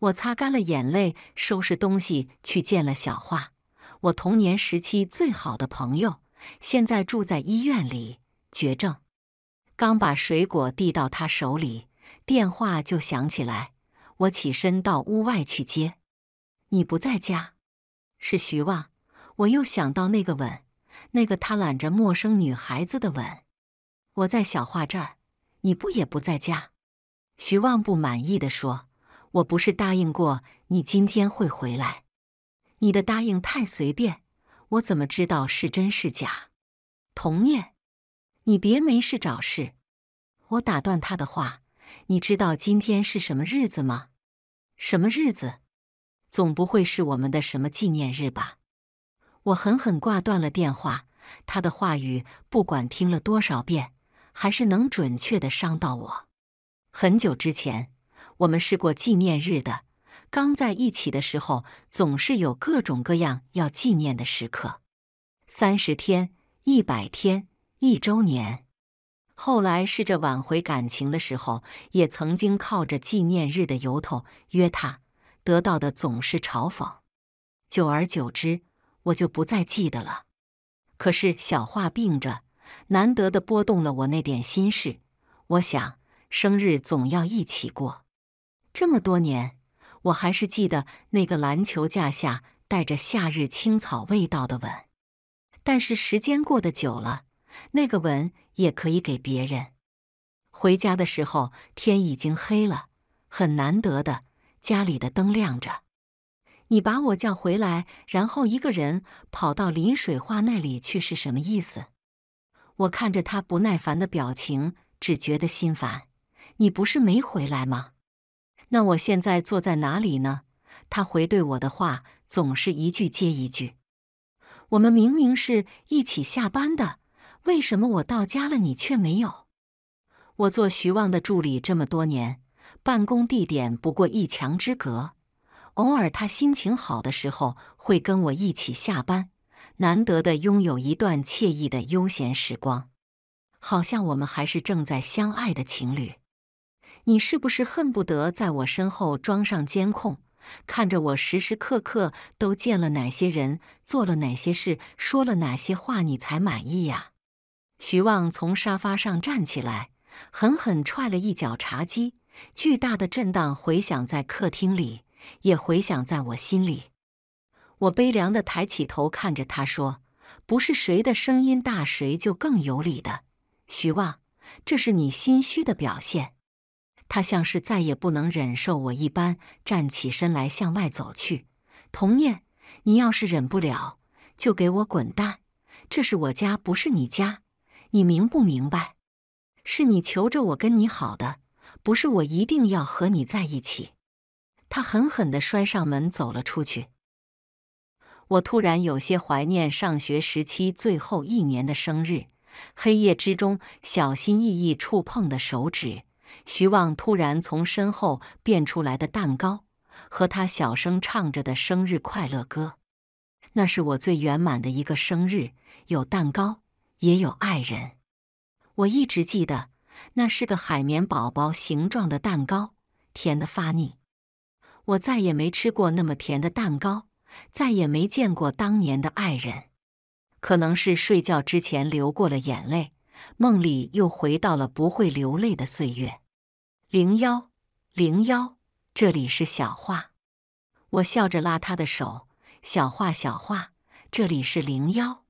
我擦干了眼泪，收拾东西去见了小华，我童年时期最好的朋友，现在住在医院里，绝症。刚把水果递到他手里，电话就响起来。我起身到屋外去接。你不在家，是徐望。我又想到那个吻，那个他揽着陌生女孩子的吻。我在小画这儿，你不也不在家？徐望不满意的说。我不是答应过你今天会回来，你的答应太随便，我怎么知道是真是假？童念，你别没事找事！我打断他的话，你知道今天是什么日子吗？什么日子？总不会是我们的什么纪念日吧？我狠狠挂断了电话，他的话语不管听了多少遍，还是能准确的伤到我。很久之前。我们是过纪念日的，刚在一起的时候，总是有各种各样要纪念的时刻，三十天、一百天、一周年。后来试着挽回感情的时候，也曾经靠着纪念日的由头约他，得到的总是嘲讽。久而久之，我就不再记得了。可是小画病着，难得的拨动了我那点心事。我想，生日总要一起过。这么多年，我还是记得那个篮球架下带着夏日青草味道的吻。但是时间过得久了，那个吻也可以给别人。回家的时候天已经黑了，很难得的，家里的灯亮着。你把我叫回来，然后一个人跑到林水花那里去，是什么意思？我看着他不耐烦的表情，只觉得心烦。你不是没回来吗？那我现在坐在哪里呢？他回对我的话总是一句接一句。我们明明是一起下班的，为什么我到家了你却没有？我做徐望的助理这么多年，办公地点不过一墙之隔。偶尔他心情好的时候会跟我一起下班，难得的拥有一段惬意的悠闲时光，好像我们还是正在相爱的情侣。你是不是恨不得在我身后装上监控，看着我时时刻刻都见了哪些人，做了哪些事，说了哪些话，你才满意呀？徐望从沙发上站起来，狠狠踹了一脚茶几，巨大的震荡回响在客厅里，也回响在我心里。我悲凉地抬起头看着他说：“不是谁的声音大，谁就更有理的，徐望，这是你心虚的表现。”他像是再也不能忍受我一般，站起身来向外走去。童念，你要是忍不了，就给我滚蛋！这是我家，不是你家，你明不明白？是你求着我跟你好的，不是我一定要和你在一起。他狠狠的摔上门，走了出去。我突然有些怀念上学时期最后一年的生日，黑夜之中小心翼翼触碰的手指。徐望突然从身后变出来的蛋糕，和他小声唱着的生日快乐歌。那是我最圆满的一个生日，有蛋糕，也有爱人。我一直记得，那是个海绵宝宝形状的蛋糕，甜得发腻。我再也没吃过那么甜的蛋糕，再也没见过当年的爱人。可能是睡觉之前流过了眼泪。梦里又回到了不会流泪的岁月。零幺零幺，这里是小画。我笑着拉他的手，小画小画，这里是零幺。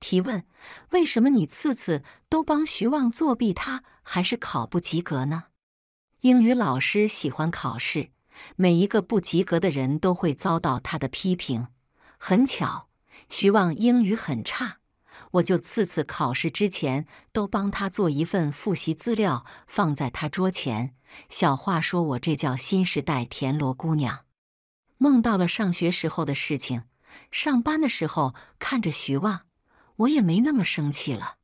提问：为什么你次次都帮徐望作弊，他还是考不及格呢？英语老师喜欢考试，每一个不及格的人都会遭到他的批评。很巧，徐望英语很差。我就次次考试之前都帮他做一份复习资料放在他桌前。小话说：“我这叫新时代田螺姑娘。”梦到了上学时候的事情，上班的时候看着徐旺，我也没那么生气了。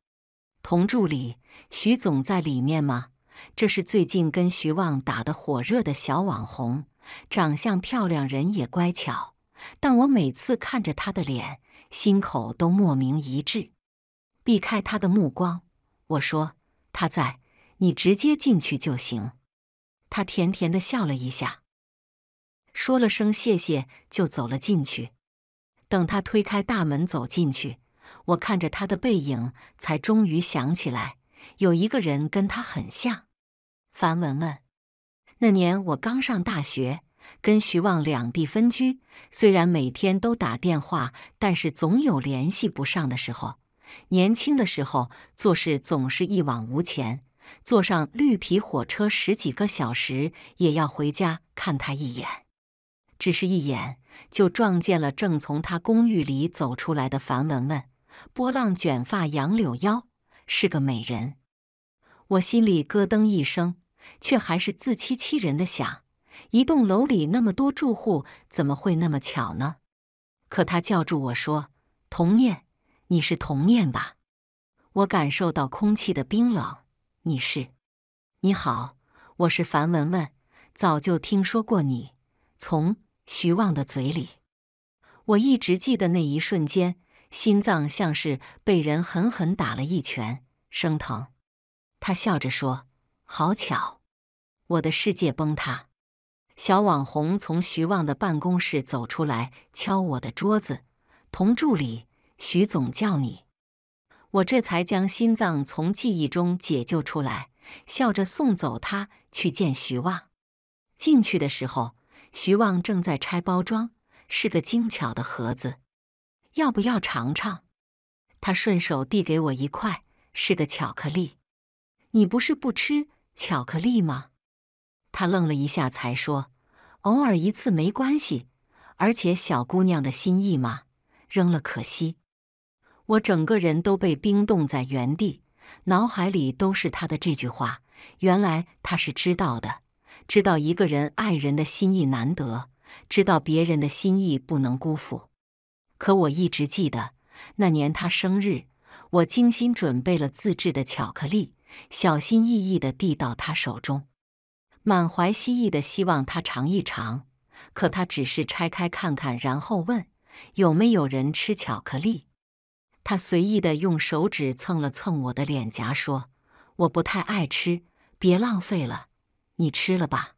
同助理，徐总在里面吗？这是最近跟徐旺打得火热的小网红，长相漂亮，人也乖巧。但我每次看着他的脸。心口都莫名一滞，避开他的目光，我说：“他在，你直接进去就行。”他甜甜的笑了一下，说了声谢谢，就走了进去。等他推开大门走进去，我看着他的背影，才终于想起来，有一个人跟他很像——樊文文。那年我刚上大学。跟徐望两地分居，虽然每天都打电话，但是总有联系不上的时候。年轻的时候做事总是一往无前，坐上绿皮火车十几个小时也要回家看他一眼。只是一眼，就撞见了正从他公寓里走出来的樊雯雯，波浪卷发，杨柳腰，是个美人。我心里咯噔一声，却还是自欺欺人的想。一栋楼里那么多住户，怎么会那么巧呢？可他叫住我说：“童念，你是童念吧？”我感受到空气的冰冷。你是？你好，我是樊文文。早就听说过你，从徐望的嘴里。我一直记得那一瞬间，心脏像是被人狠狠打了一拳，生疼。他笑着说：“好巧。”我的世界崩塌。小网红从徐旺的办公室走出来，敲我的桌子：“童助理，徐总叫你。”我这才将心脏从记忆中解救出来，笑着送走他去见徐旺。进去的时候，徐旺正在拆包装，是个精巧的盒子。要不要尝尝？他顺手递给我一块，是个巧克力。你不是不吃巧克力吗？他愣了一下，才说。偶尔一次没关系，而且小姑娘的心意嘛，扔了可惜。我整个人都被冰冻在原地，脑海里都是她的这句话。原来她是知道的，知道一个人爱人的心意难得，知道别人的心意不能辜负。可我一直记得那年她生日，我精心准备了自制的巧克力，小心翼翼地递到她手中。满怀希冀的希望他尝一尝，可他只是拆开看看，然后问有没有人吃巧克力。他随意的用手指蹭了蹭我的脸颊，说：“我不太爱吃，别浪费了，你吃了吧。”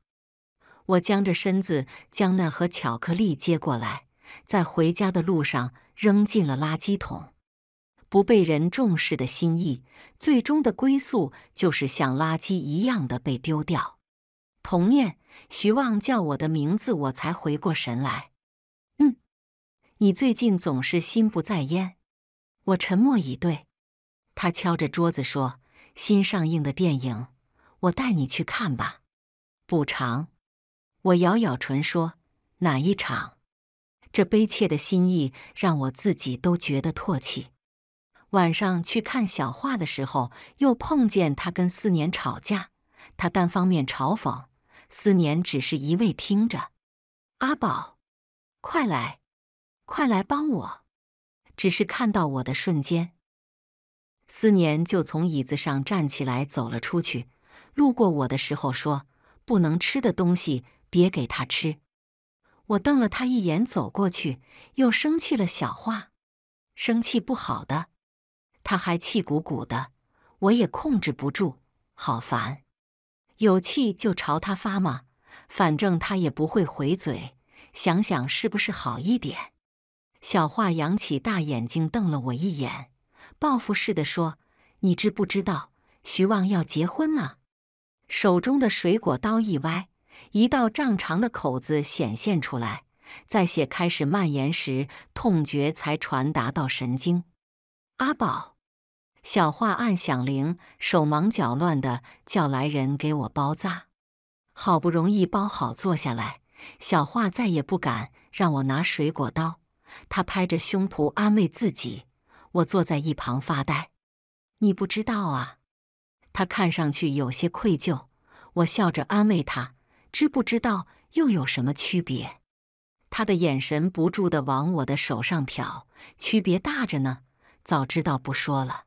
我僵着身子将那盒巧克力接过来，在回家的路上扔进了垃圾桶。不被人重视的心意，最终的归宿就是像垃圾一样的被丢掉。童念，徐望叫我的名字，我才回过神来。嗯，你最近总是心不在焉。我沉默以对。他敲着桌子说：“新上映的电影，我带你去看吧。”补偿。我咬咬唇说：“哪一场？”这悲切的心意让我自己都觉得唾弃。晚上去看小画的时候，又碰见他跟四年吵架，他单方面嘲讽。思念只是一味听着，阿宝，快来，快来帮我！只是看到我的瞬间，思念就从椅子上站起来走了出去。路过我的时候说：“不能吃的东西别给他吃。”我瞪了他一眼，走过去又生气了。小花，生气不好的，他还气鼓鼓的，我也控制不住，好烦。有气就朝他发嘛，反正他也不会回嘴，想想是不是好一点？小画扬起大眼睛瞪了我一眼，报复似的说：“你知不知道徐旺要结婚了？”手中的水果刀一歪，一道丈长的口子显现出来，在血开始蔓延时，痛觉才传达到神经。阿宝。小画按响铃，手忙脚乱的叫来人给我包扎。好不容易包好，坐下来，小画再也不敢让我拿水果刀。他拍着胸脯安慰自己。我坐在一旁发呆。你不知道啊？他看上去有些愧疚。我笑着安慰他：“知不知道又有什么区别？”他的眼神不住的往我的手上瞟，区别大着呢。早知道不说了。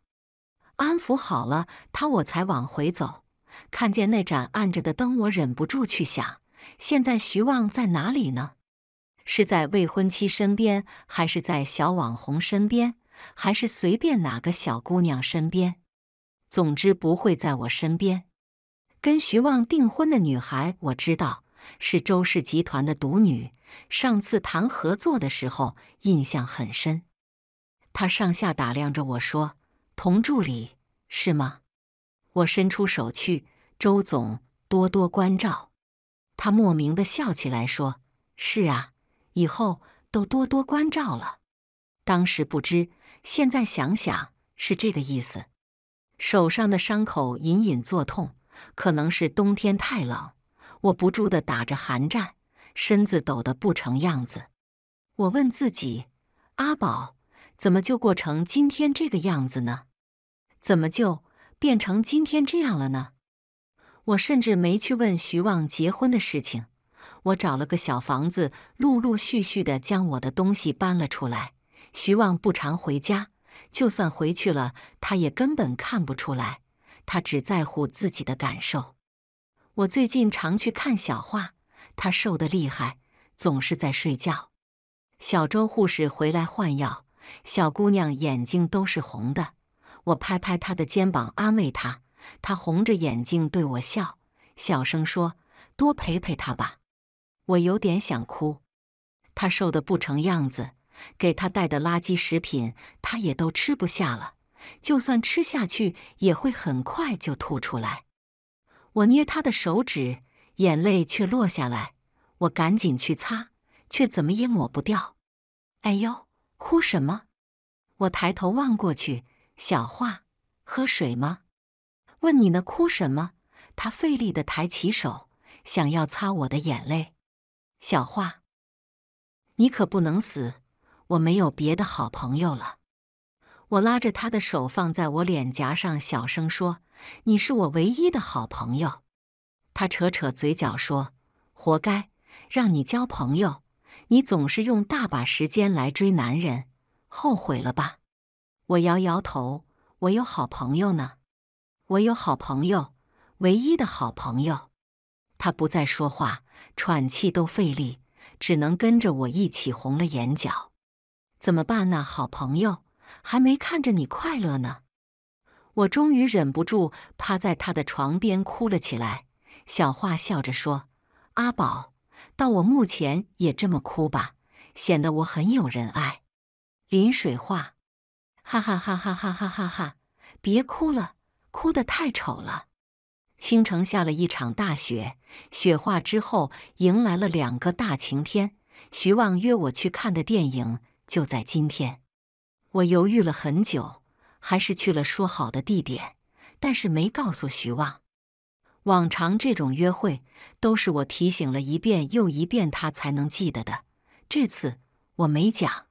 安抚好了他，我才往回走。看见那盏暗着的灯，我忍不住去想：现在徐望在哪里呢？是在未婚妻身边，还是在小网红身边，还是随便哪个小姑娘身边？总之不会在我身边。跟徐望订婚的女孩，我知道是周氏集团的独女。上次谈合作的时候，印象很深。他上下打量着我说。同助理是吗？我伸出手去，周总多多关照。他莫名的笑起来，说：“是啊，以后都多多关照了。”当时不知，现在想想是这个意思。手上的伤口隐隐作痛，可能是冬天太冷，我不住的打着寒战，身子抖得不成样子。我问自己：“阿宝。”怎么就过成今天这个样子呢？怎么就变成今天这样了呢？我甚至没去问徐望结婚的事情。我找了个小房子，陆陆续续的将我的东西搬了出来。徐望不常回家，就算回去了，他也根本看不出来。他只在乎自己的感受。我最近常去看小画，他瘦的厉害，总是在睡觉。小周护士回来换药。小姑娘眼睛都是红的，我拍拍她的肩膀安慰她，她红着眼睛对我笑，小声说：“多陪陪她吧。”我有点想哭，她瘦得不成样子，给她带的垃圾食品她也都吃不下了，就算吃下去也会很快就吐出来。我捏她的手指，眼泪却落下来，我赶紧去擦，却怎么也抹不掉。哎呦！哭什么？我抬头望过去，小画，喝水吗？问你呢，哭什么？他费力的抬起手，想要擦我的眼泪。小花，你可不能死，我没有别的好朋友了。我拉着他的手放在我脸颊上，小声说：“你是我唯一的好朋友。”他扯扯嘴角说：“活该，让你交朋友。”你总是用大把时间来追男人，后悔了吧？我摇摇头，我有好朋友呢，我有好朋友，唯一的好朋友。他不再说话，喘气都费力，只能跟着我一起红了眼角。怎么办呢？好朋友还没看着你快乐呢。我终于忍不住趴在他的床边哭了起来。小花笑着说：“阿宝。”到我目前也这么哭吧，显得我很有人爱。临水话，哈哈哈哈哈哈哈哈！别哭了，哭得太丑了。青城下了一场大雪，雪化之后迎来了两个大晴天。徐望约我去看的电影就在今天，我犹豫了很久，还是去了说好的地点，但是没告诉徐望。往常这种约会都是我提醒了一遍又一遍，他才能记得的。这次我没讲。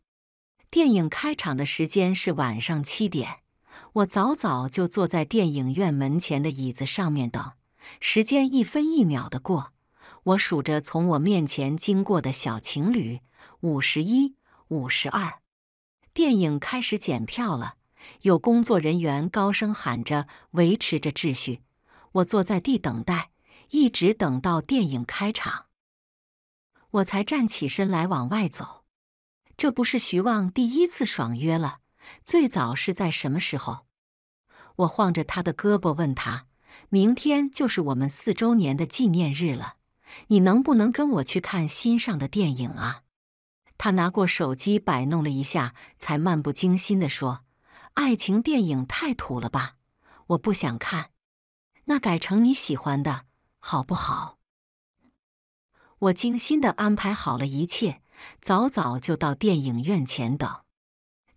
电影开场的时间是晚上七点，我早早就坐在电影院门前的椅子上面等。时间一分一秒的过，我数着从我面前经过的小情侣，五十一、五十二。电影开始检票了，有工作人员高声喊着，维持着秩序。我坐在地等待，一直等到电影开场，我才站起身来往外走。这不是徐望第一次爽约了，最早是在什么时候？我晃着他的胳膊问他：“明天就是我们四周年的纪念日了，你能不能跟我去看新上的电影啊？”他拿过手机摆弄了一下，才漫不经心地说：“爱情电影太土了吧，我不想看。”那改成你喜欢的，好不好？我精心的安排好了一切，早早就到电影院前等，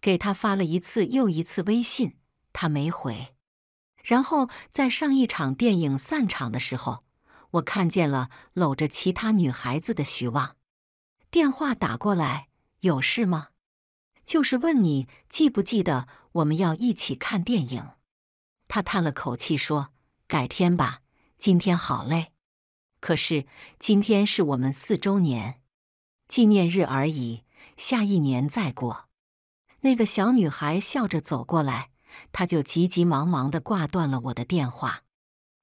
给他发了一次又一次微信，他没回。然后在上一场电影散场的时候，我看见了搂着其他女孩子的徐望。电话打过来，有事吗？就是问你记不记得我们要一起看电影。他叹了口气说。改天吧，今天好累。可是今天是我们四周年纪念日而已，下一年再过。那个小女孩笑着走过来，她就急急忙忙的挂断了我的电话。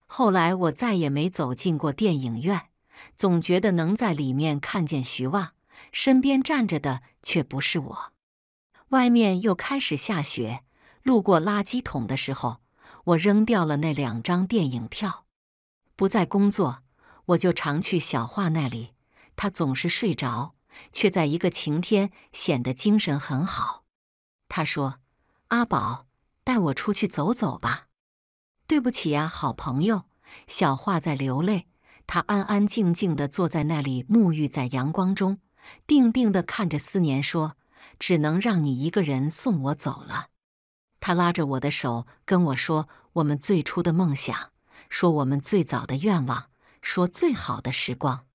后来我再也没走进过电影院，总觉得能在里面看见徐望，身边站着的却不是我。外面又开始下雪，路过垃圾桶的时候。我扔掉了那两张电影票，不再工作，我就常去小画那里。他总是睡着，却在一个晴天显得精神很好。他说：“阿宝，带我出去走走吧。”对不起啊，好朋友。小画在流泪，他安安静静的坐在那里，沐浴在阳光中，定定的看着思念说：“只能让你一个人送我走了。”他拉着我的手跟我说：“我们最初的梦想，说我们最早的愿望，说最好的时光。”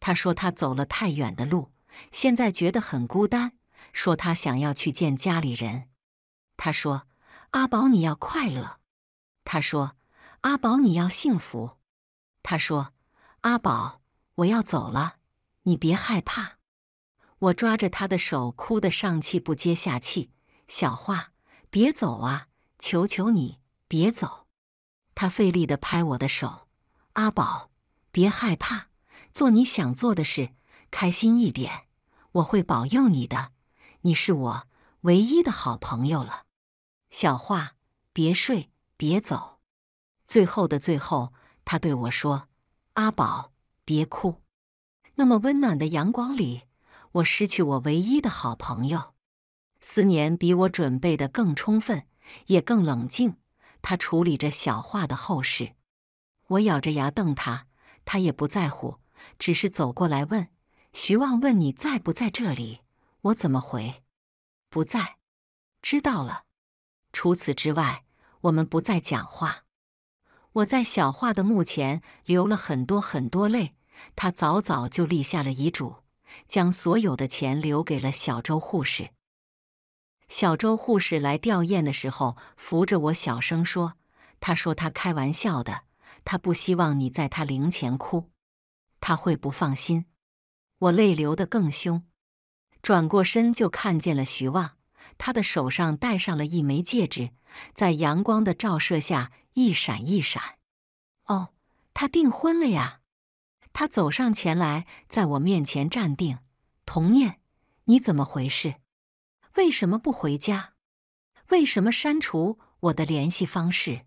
他说：“他走了太远的路，现在觉得很孤单。”说：“他想要去见家里人。”他说：“阿宝，你要快乐。”他说：“阿宝，你要幸福。”他说：“阿宝，我要走了，你别害怕。”我抓着他的手，哭得上气不接下气。小花。别走啊！求求你，别走！他费力地拍我的手：“阿宝，别害怕，做你想做的事，开心一点。我会保佑你的。你是我唯一的好朋友了。”小话，别睡，别走。最后的最后，他对我说：“阿宝，别哭。”那么温暖的阳光里，我失去我唯一的好朋友。思年比我准备的更充分，也更冷静。他处理着小画的后事，我咬着牙瞪他，他也不在乎，只是走过来问：“徐望，问你在不在这里？”我怎么回？不在。知道了。除此之外，我们不再讲话。我在小画的墓前流了很多很多泪。他早早就立下了遗嘱，将所有的钱留给了小周护士。小周护士来吊唁的时候，扶着我，小声说：“他说他开玩笑的，他不希望你在他灵前哭，他会不放心。”我泪流的更凶，转过身就看见了徐望，他的手上戴上了一枚戒指，在阳光的照射下一闪一闪。哦，他订婚了呀！他走上前来，在我面前站定：“童念，你怎么回事？”为什么不回家？为什么删除我的联系方式？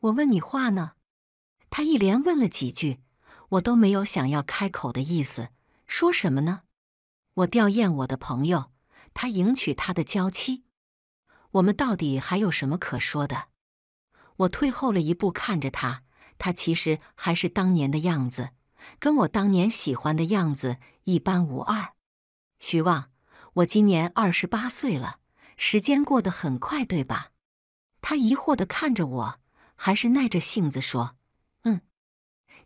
我问你话呢？他一连问了几句，我都没有想要开口的意思。说什么呢？我吊唁我的朋友，他迎娶他的娇妻。我们到底还有什么可说的？我退后了一步，看着他。他其实还是当年的样子，跟我当年喜欢的样子一般无二。徐望。我今年二十八岁了，时间过得很快，对吧？他疑惑地看着我，还是耐着性子说：“嗯，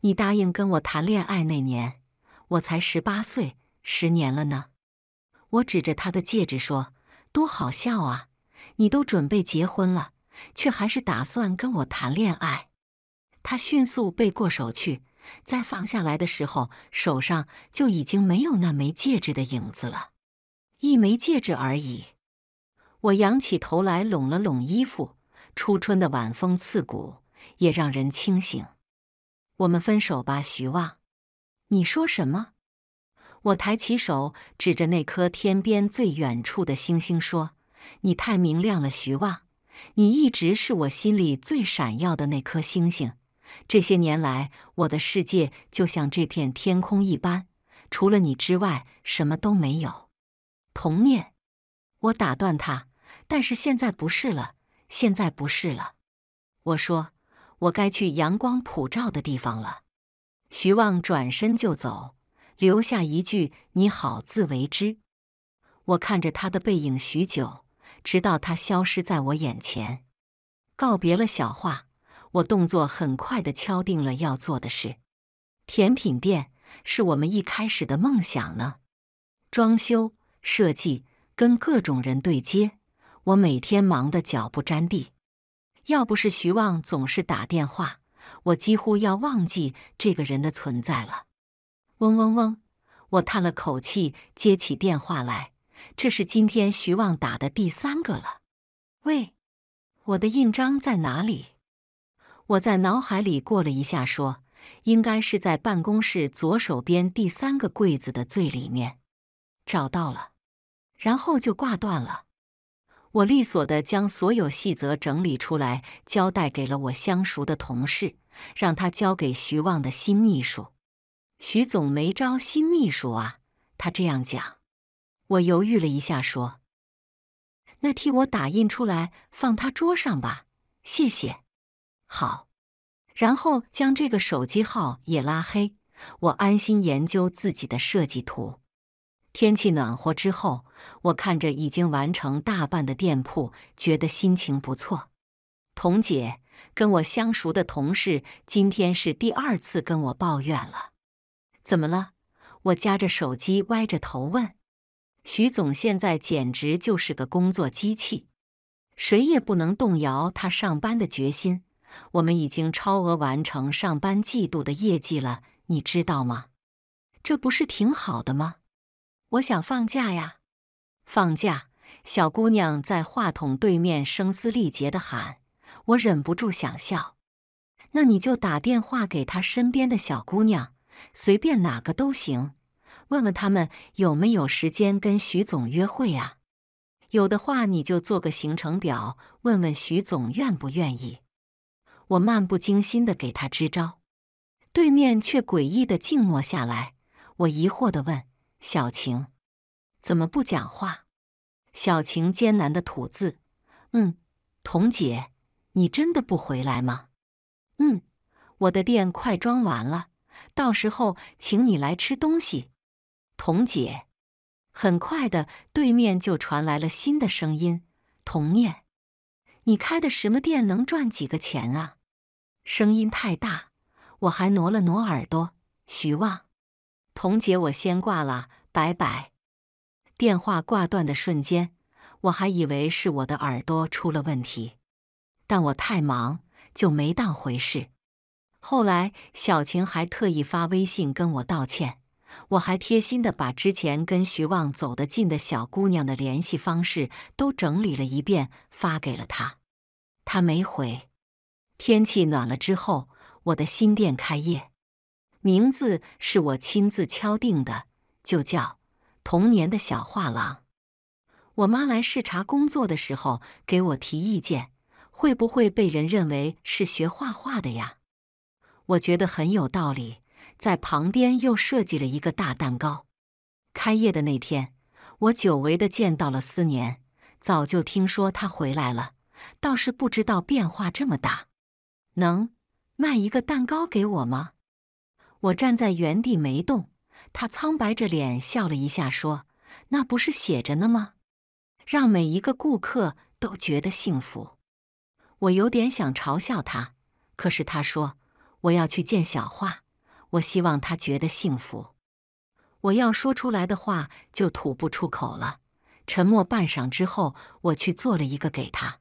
你答应跟我谈恋爱那年，我才十八岁，十年了呢。”我指着他的戒指说：“多好笑啊！你都准备结婚了，却还是打算跟我谈恋爱。”他迅速背过手去，在放下来的时候，手上就已经没有那枚戒指的影子了。一枚戒指而已。我仰起头来，拢了拢衣服。初春的晚风刺骨，也让人清醒。我们分手吧，徐望。你说什么？我抬起手指着那颗天边最远处的星星，说：“你太明亮了，徐望。你一直是我心里最闪耀的那颗星星。这些年来，我的世界就像这片天空一般，除了你之外，什么都没有。”童年，我打断他。但是现在不是了，现在不是了。我说，我该去阳光普照的地方了。徐望转身就走，留下一句：“你好自为之。”我看着他的背影许久，直到他消失在我眼前。告别了小画，我动作很快地敲定了要做的事。甜品店是我们一开始的梦想呢。装修。设计跟各种人对接，我每天忙得脚不沾地。要不是徐望总是打电话，我几乎要忘记这个人的存在了。嗡嗡嗡！我叹了口气，接起电话来。这是今天徐望打的第三个了。喂，我的印章在哪里？我在脑海里过了一下，说应该是在办公室左手边第三个柜子的最里面。找到了，然后就挂断了。我利索的将所有细则整理出来，交代给了我相熟的同事，让他交给徐望的新秘书。徐总没招新秘书啊，他这样讲。我犹豫了一下，说：“那替我打印出来，放他桌上吧，谢谢。”好，然后将这个手机号也拉黑。我安心研究自己的设计图。天气暖和之后，我看着已经完成大半的店铺，觉得心情不错。童姐跟我相熟的同事今天是第二次跟我抱怨了。怎么了？我夹着手机歪着头问。徐总现在简直就是个工作机器，谁也不能动摇他上班的决心。我们已经超额完成上班季度的业绩了，你知道吗？这不是挺好的吗？我想放假呀！放假！小姑娘在话筒对面声嘶力竭的喊，我忍不住想笑。那你就打电话给她身边的小姑娘，随便哪个都行，问问他们有没有时间跟徐总约会啊？有的话，你就做个行程表，问问徐总愿不愿意。我漫不经心的给他支招，对面却诡异的静默下来。我疑惑的问。小晴，怎么不讲话？小晴艰难的吐字：“嗯，童姐，你真的不回来吗？嗯，我的店快装完了，到时候请你来吃东西。”童姐，很快的，对面就传来了新的声音：“童念，你开的什么店，能赚几个钱啊？”声音太大，我还挪了挪耳朵。徐望。童姐，我先挂了，拜拜。电话挂断的瞬间，我还以为是我的耳朵出了问题，但我太忙就没当回事。后来小晴还特意发微信跟我道歉，我还贴心的把之前跟徐旺走得近的小姑娘的联系方式都整理了一遍发给了她，她没回。天气暖了之后，我的新店开业。名字是我亲自敲定的，就叫“童年的小画廊”。我妈来视察工作的时候给我提意见，会不会被人认为是学画画的呀？我觉得很有道理，在旁边又设计了一个大蛋糕。开业的那天，我久违的见到了思年，早就听说他回来了，倒是不知道变化这么大。能卖一个蛋糕给我吗？我站在原地没动，他苍白着脸笑了一下，说：“那不是写着呢吗？让每一个顾客都觉得幸福。”我有点想嘲笑他，可是他说：“我要去见小画，我希望他觉得幸福。”我要说出来的话就吐不出口了。沉默半晌之后，我去做了一个给他：“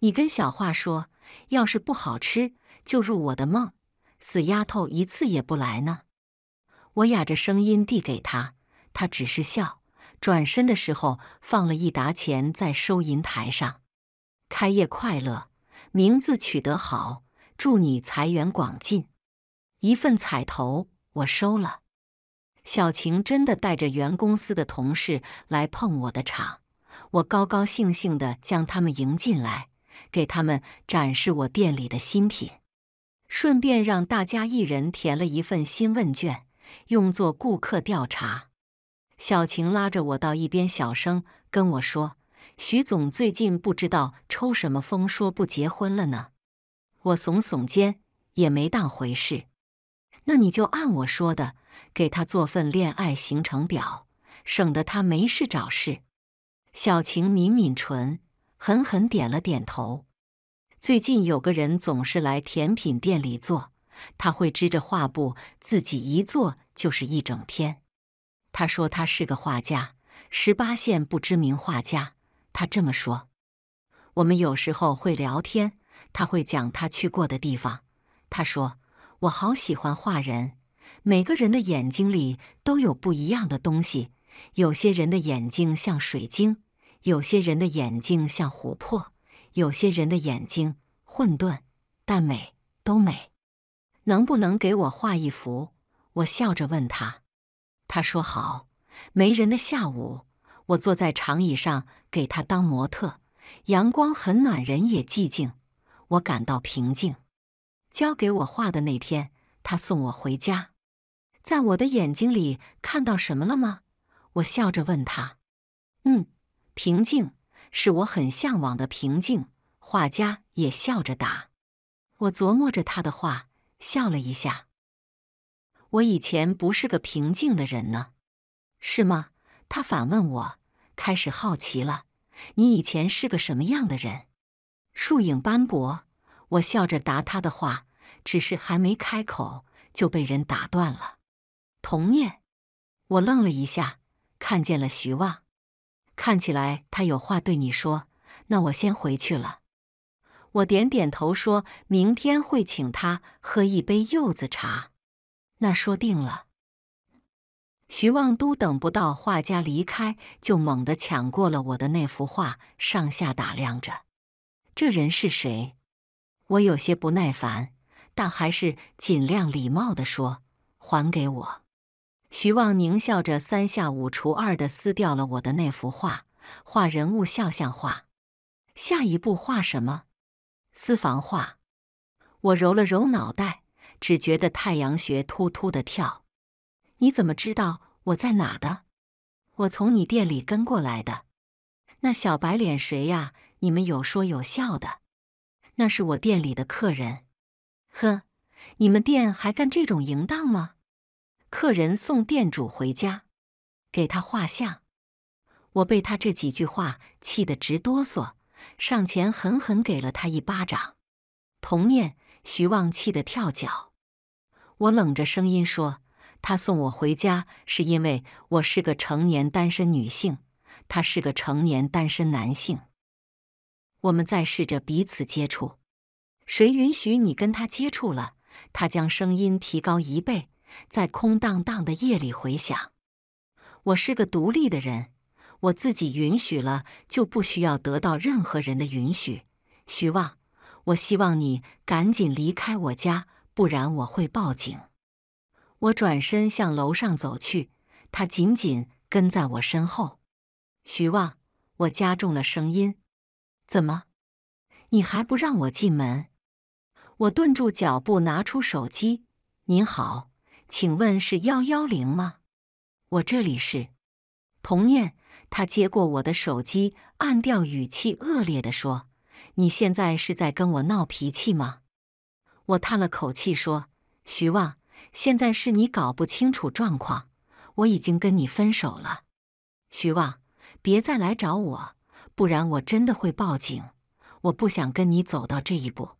你跟小画说，要是不好吃，就入我的梦。”死丫头一次也不来呢！我哑着声音递给她，她只是笑。转身的时候，放了一沓钱在收银台上。开业快乐，名字取得好，祝你财源广进。一份彩头，我收了。小晴真的带着原公司的同事来碰我的场，我高高兴兴地将他们迎进来，给他们展示我店里的新品。顺便让大家一人填了一份新问卷，用作顾客调查。小晴拉着我到一边，小声跟我说：“徐总最近不知道抽什么风，说不结婚了呢。”我耸耸肩，也没当回事。那你就按我说的，给他做份恋爱行程表，省得他没事找事。小晴抿抿唇，狠狠点了点头。最近有个人总是来甜品店里坐，他会支着画布，自己一坐就是一整天。他说他是个画家，十八线不知名画家。他这么说。我们有时候会聊天，他会讲他去过的地方。他说：“我好喜欢画人，每个人的眼睛里都有不一样的东西。有些人的眼睛像水晶，有些人的眼睛像琥珀。”有些人的眼睛混沌，但美都美。能不能给我画一幅？我笑着问他。他说：“好。”没人的下午，我坐在长椅上给他当模特。阳光很暖，人也寂静，我感到平静。交给我画的那天，他送我回家。在我的眼睛里看到什么了吗？我笑着问他。嗯，平静。是我很向往的平静。画家也笑着答：“我琢磨着他的话，笑了一下。我以前不是个平静的人呢，是吗？”他反问我，开始好奇了：“你以前是个什么样的人？”树影斑驳，我笑着答他的话，只是还没开口，就被人打断了。童念，我愣了一下，看见了徐望。看起来他有话对你说，那我先回去了。我点点头，说明天会请他喝一杯柚子茶。那说定了。徐望都等不到画家离开，就猛地抢过了我的那幅画，上下打量着，这人是谁？我有些不耐烦，但还是尽量礼貌的说：“还给我。”徐望狞笑着，三下五除二的撕掉了我的那幅画。画人物肖像画，下一步画什么？私房画。我揉了揉脑袋，只觉得太阳穴突突的跳。你怎么知道我在哪的？我从你店里跟过来的。那小白脸谁呀？你们有说有笑的，那是我店里的客人。呵，你们店还干这种营当吗？客人送店主回家，给他画像。我被他这几句话气得直哆嗦，上前狠狠给了他一巴掌。童念，徐望气得跳脚。我冷着声音说：“他送我回家是因为我是个成年单身女性，他是个成年单身男性。我们再试着彼此接触。谁允许你跟他接触了？他将声音提高一倍。”在空荡荡的夜里回想：我是个独立的人，我自己允许了，就不需要得到任何人的允许。徐望，我希望你赶紧离开我家，不然我会报警。我转身向楼上走去，他紧紧跟在我身后。徐望，我加重了声音：“怎么？你还不让我进门？”我顿住脚步，拿出手机：“您好。”请问是幺幺零吗？我这里是童燕。他接过我的手机，按掉，语气恶劣的说：“你现在是在跟我闹脾气吗？”我叹了口气说：“徐望，现在是你搞不清楚状况。我已经跟你分手了，徐望，别再来找我，不然我真的会报警。我不想跟你走到这一步。”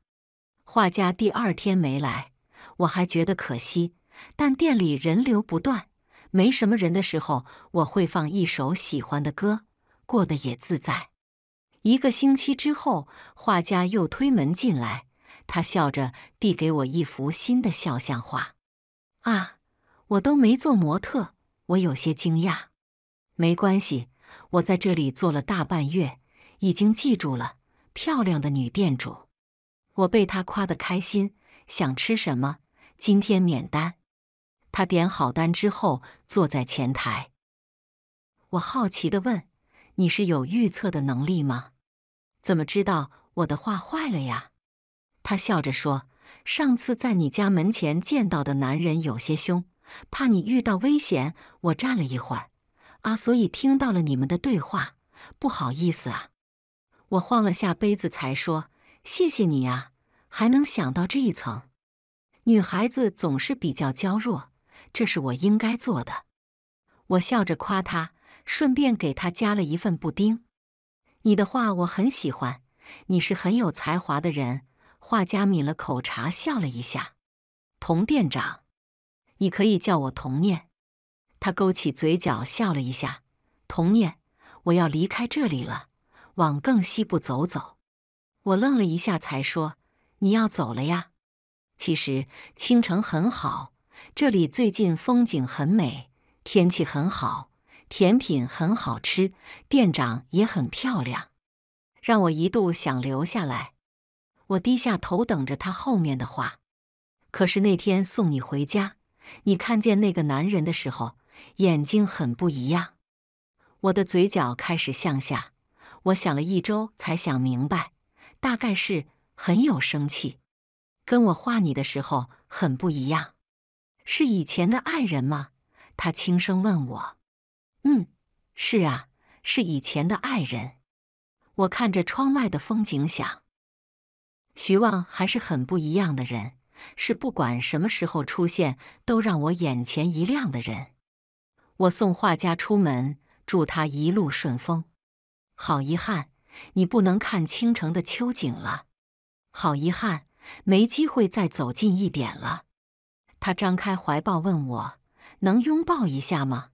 画家第二天没来，我还觉得可惜。但店里人流不断，没什么人的时候，我会放一首喜欢的歌，过得也自在。一个星期之后，画家又推门进来，他笑着递给我一幅新的肖像画。啊，我都没做模特，我有些惊讶。没关系，我在这里做了大半月，已经记住了。漂亮的女店主，我被他夸得开心。想吃什么？今天免单。他点好单之后，坐在前台。我好奇的问：“你是有预测的能力吗？怎么知道我的画坏了呀？”他笑着说：“上次在你家门前见到的男人有些凶，怕你遇到危险，我站了一会儿。啊，所以听到了你们的对话，不好意思啊。”我晃了下杯子，才说：“谢谢你啊，还能想到这一层。女孩子总是比较娇弱。”这是我应该做的。我笑着夸他，顺便给他加了一份布丁。你的画我很喜欢，你是很有才华的人。画家抿了口茶，笑了一下。童店长，你可以叫我童念。他勾起嘴角，笑了一下。童念，我要离开这里了，往更西部走走。我愣了一下，才说：“你要走了呀？”其实青城很好。这里最近风景很美，天气很好，甜品很好吃，店长也很漂亮，让我一度想留下来。我低下头等着他后面的话。可是那天送你回家，你看见那个男人的时候，眼睛很不一样。我的嘴角开始向下。我想了一周才想明白，大概是很有生气，跟我画你的时候很不一样。是以前的爱人吗？他轻声问我。嗯，是啊，是以前的爱人。我看着窗外的风景，想，徐望还是很不一样的人，是不管什么时候出现都让我眼前一亮的人。我送画家出门，祝他一路顺风。好遗憾，你不能看青城的秋景了。好遗憾，没机会再走近一点了。他张开怀抱问我：“能拥抱一下吗？”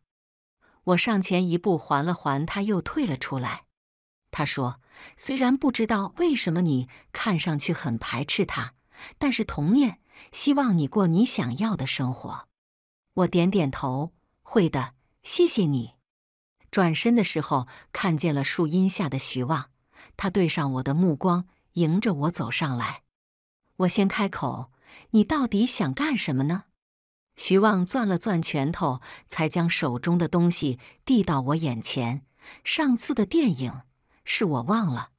我上前一步，还了还，他，又退了出来。他说：“虽然不知道为什么你看上去很排斥他，但是童念希望你过你想要的生活。”我点点头：“会的，谢谢你。”转身的时候，看见了树荫下的徐望，他对上我的目光，迎着我走上来。我先开口。你到底想干什么呢？徐望攥了攥拳头，才将手中的东西递到我眼前。上次的电影是我忘了，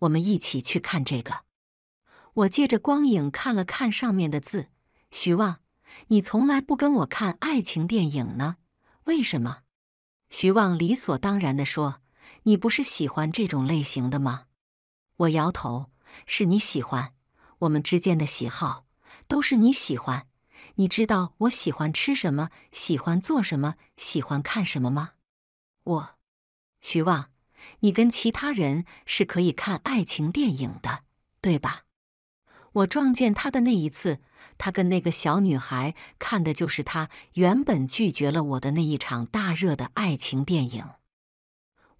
我们一起去看这个。我借着光影看了看上面的字。徐望，你从来不跟我看爱情电影呢，为什么？徐望理所当然地说：“你不是喜欢这种类型的吗？”我摇头：“是你喜欢，我们之间的喜好。”都是你喜欢，你知道我喜欢吃什么，喜欢做什么，喜欢看什么吗？我，徐望，你跟其他人是可以看爱情电影的，对吧？我撞见他的那一次，他跟那个小女孩看的就是他原本拒绝了我的那一场大热的爱情电影。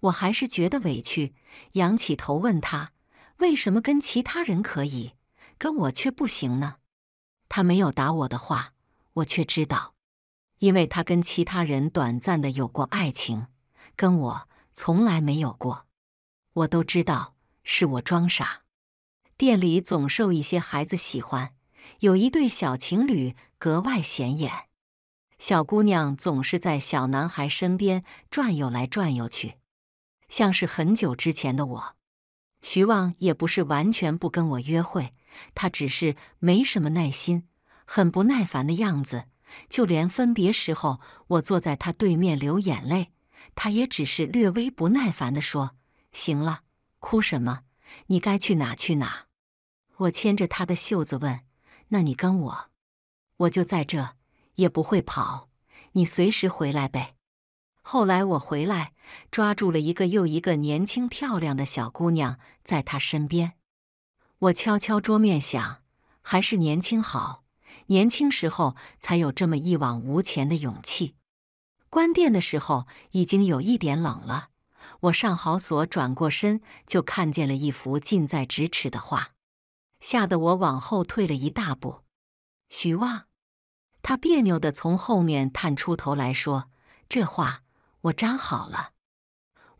我还是觉得委屈，仰起头问他，为什么跟其他人可以，跟我却不行呢？他没有答我的话，我却知道，因为他跟其他人短暂的有过爱情，跟我从来没有过。我都知道，是我装傻。店里总受一些孩子喜欢，有一对小情侣格外显眼，小姑娘总是在小男孩身边转悠来转悠去，像是很久之前的我。徐望也不是完全不跟我约会。他只是没什么耐心，很不耐烦的样子。就连分别时候，我坐在他对面流眼泪，他也只是略微不耐烦地说：“行了，哭什么？你该去哪去哪。”我牵着他的袖子问：“那你跟我？我就在这，也不会跑。你随时回来呗。”后来我回来，抓住了一个又一个年轻漂亮的小姑娘，在他身边。我敲敲桌面，想，还是年轻好，年轻时候才有这么一往无前的勇气。关店的时候已经有一点冷了，我上好锁，转过身就看见了一幅近在咫尺的画，吓得我往后退了一大步。许望，他别扭地从后面探出头来说：“这画我粘好了。”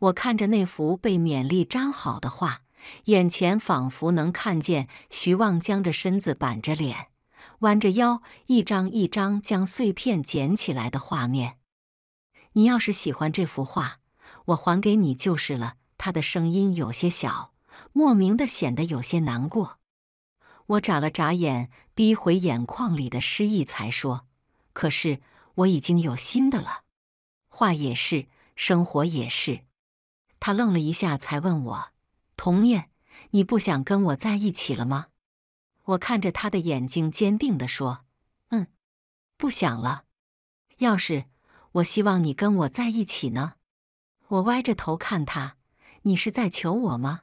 我看着那幅被勉力粘好的画。眼前仿佛能看见徐望僵着身子、板着脸、弯着腰，一张一张将碎片捡起来的画面。你要是喜欢这幅画，我还给你就是了。他的声音有些小，莫名的显得有些难过。我眨了眨眼，逼回眼眶里的失意，才说：“可是我已经有新的了。”画也是，生活也是。他愣了一下，才问我。童念，你不想跟我在一起了吗？我看着他的眼睛，坚定的说：“嗯，不想了。”要是我希望你跟我在一起呢？我歪着头看他，你是在求我吗？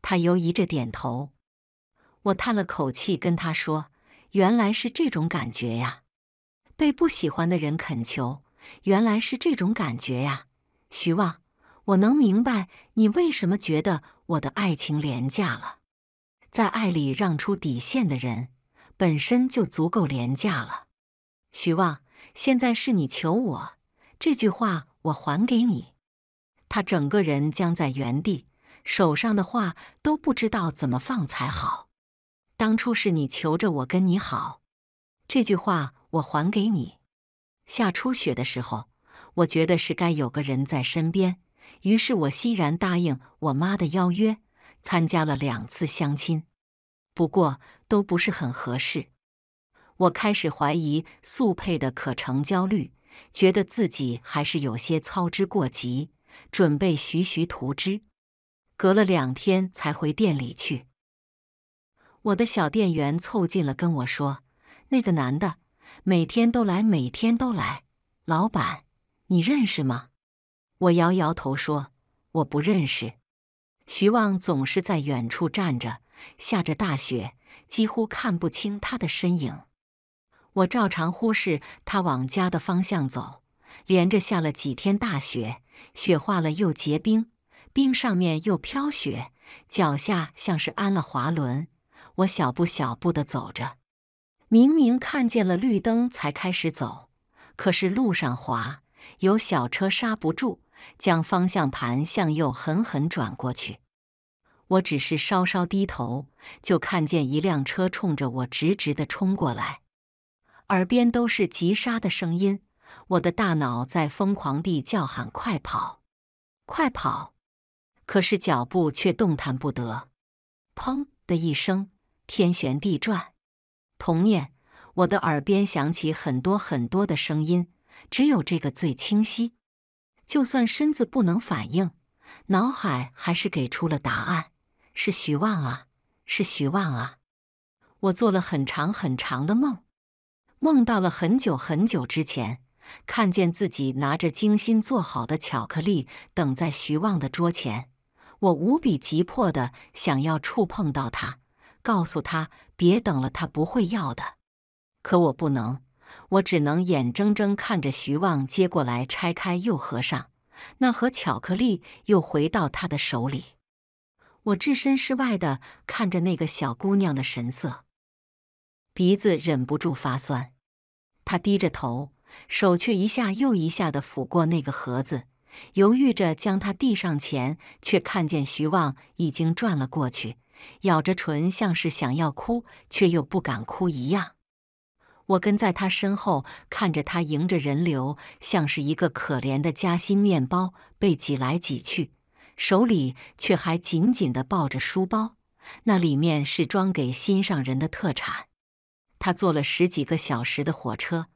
他犹疑着点头。我叹了口气，跟他说：“原来是这种感觉呀，被不喜欢的人恳求，原来是这种感觉呀。”徐望，我能明白你为什么觉得。我的爱情廉价了，在爱里让出底线的人本身就足够廉价了。许望，现在是你求我，这句话我还给你。他整个人僵在原地，手上的话都不知道怎么放才好。当初是你求着我跟你好，这句话我还给你。下初雪的时候，我觉得是该有个人在身边。于是我欣然答应我妈的邀约，参加了两次相亲，不过都不是很合适。我开始怀疑速配的可成交率，觉得自己还是有些操之过急，准备徐徐图之。隔了两天才回店里去，我的小店员凑近了跟我说：“那个男的每天都来，每天都来，老板，你认识吗？”我摇摇头说：“我不认识。”徐望总是在远处站着，下着大雪，几乎看不清他的身影。我照常忽视他，往家的方向走。连着下了几天大雪，雪化了又结冰，冰上面又飘雪，脚下像是安了滑轮。我小步小步地走着，明明看见了绿灯才开始走，可是路上滑，有小车刹不住。将方向盘向右狠狠转过去，我只是稍稍低头，就看见一辆车冲着我直直的冲过来，耳边都是急刹的声音，我的大脑在疯狂地叫喊：“快跑，快跑！”可是脚步却动弹不得。砰的一声，天旋地转，童年，我的耳边响起很多很多的声音，只有这个最清晰。就算身子不能反应，脑海还是给出了答案：是徐望啊，是徐望啊！我做了很长很长的梦，梦到了很久很久之前，看见自己拿着精心做好的巧克力等在徐望的桌前，我无比急迫的想要触碰到他，告诉他别等了，他不会要的，可我不能。我只能眼睁睁看着徐望接过来，拆开又合上，那盒巧克力又回到他的手里。我置身事外的看着那个小姑娘的神色，鼻子忍不住发酸。她低着头，手却一下又一下的抚过那个盒子，犹豫着将它递上前，却看见徐望已经转了过去，咬着唇，像是想要哭却又不敢哭一样。我跟在他身后，看着他迎着人流，像是一个可怜的夹心面包被挤来挤去，手里却还紧紧的抱着书包，那里面是装给心上人的特产。他坐了十几个小时的火车，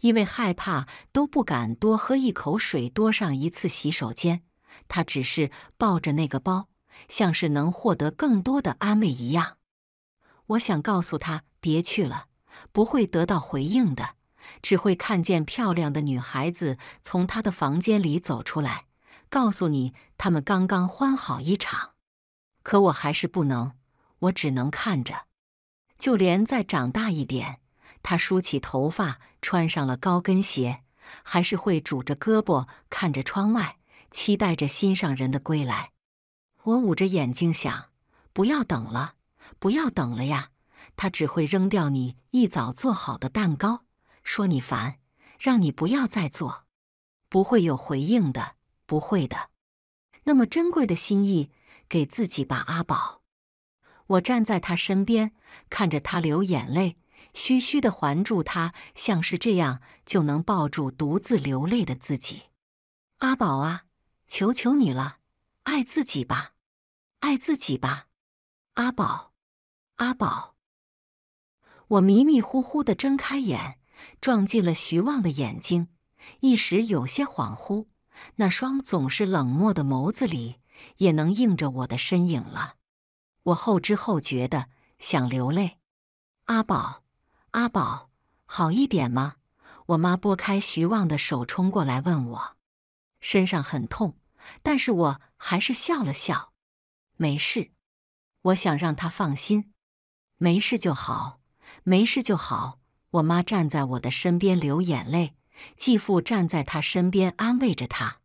因为害怕都不敢多喝一口水，多上一次洗手间。他只是抱着那个包，像是能获得更多的安慰一样。我想告诉他，别去了。不会得到回应的，只会看见漂亮的女孩子从他的房间里走出来，告诉你他们刚刚欢好一场。可我还是不能，我只能看着。就连再长大一点，她梳起头发，穿上了高跟鞋，还是会拄着胳膊看着窗外，期待着心上人的归来。我捂着眼睛想：不要等了，不要等了呀！他只会扔掉你一早做好的蛋糕，说你烦，让你不要再做，不会有回应的，不会的。那么珍贵的心意，给自己吧，阿宝。我站在他身边，看着他流眼泪，嘘嘘的环住他，像是这样就能抱住独自流泪的自己。阿宝啊，求求你了，爱自己吧，爱自己吧，阿宝，阿宝。我迷迷糊糊地睁开眼，撞进了徐望的眼睛，一时有些恍惚。那双总是冷漠的眸子里，也能映着我的身影了。我后知后觉的想流泪。阿宝，阿宝，好一点吗？我妈拨开徐望的手，冲过来问我：“身上很痛，但是我还是笑了笑，没事。”我想让他放心，没事就好。没事就好。我妈站在我的身边流眼泪，继父站在他身边安慰着他。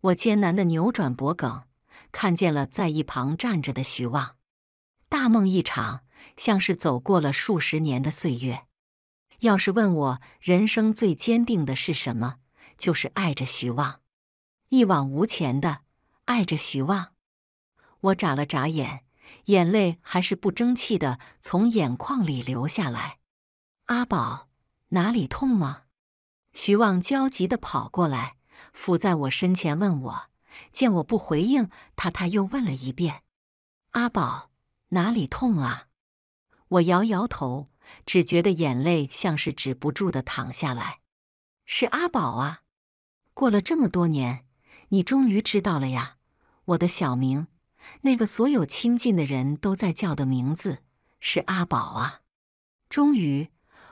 我艰难的扭转脖颈，看见了在一旁站着的徐望。大梦一场，像是走过了数十年的岁月。要是问我人生最坚定的是什么，就是爱着徐望，一往无前的爱着徐望。我眨了眨眼。眼泪还是不争气的从眼眶里流下来。阿宝，哪里痛吗？徐旺焦急地跑过来，伏在我身前问我。见我不回应他，他又问了一遍：“阿宝，哪里痛啊？”我摇摇头，只觉得眼泪像是止不住的淌下来。是阿宝啊！过了这么多年，你终于知道了呀，我的小明。那个所有亲近的人都在叫的名字是阿宝啊！终于，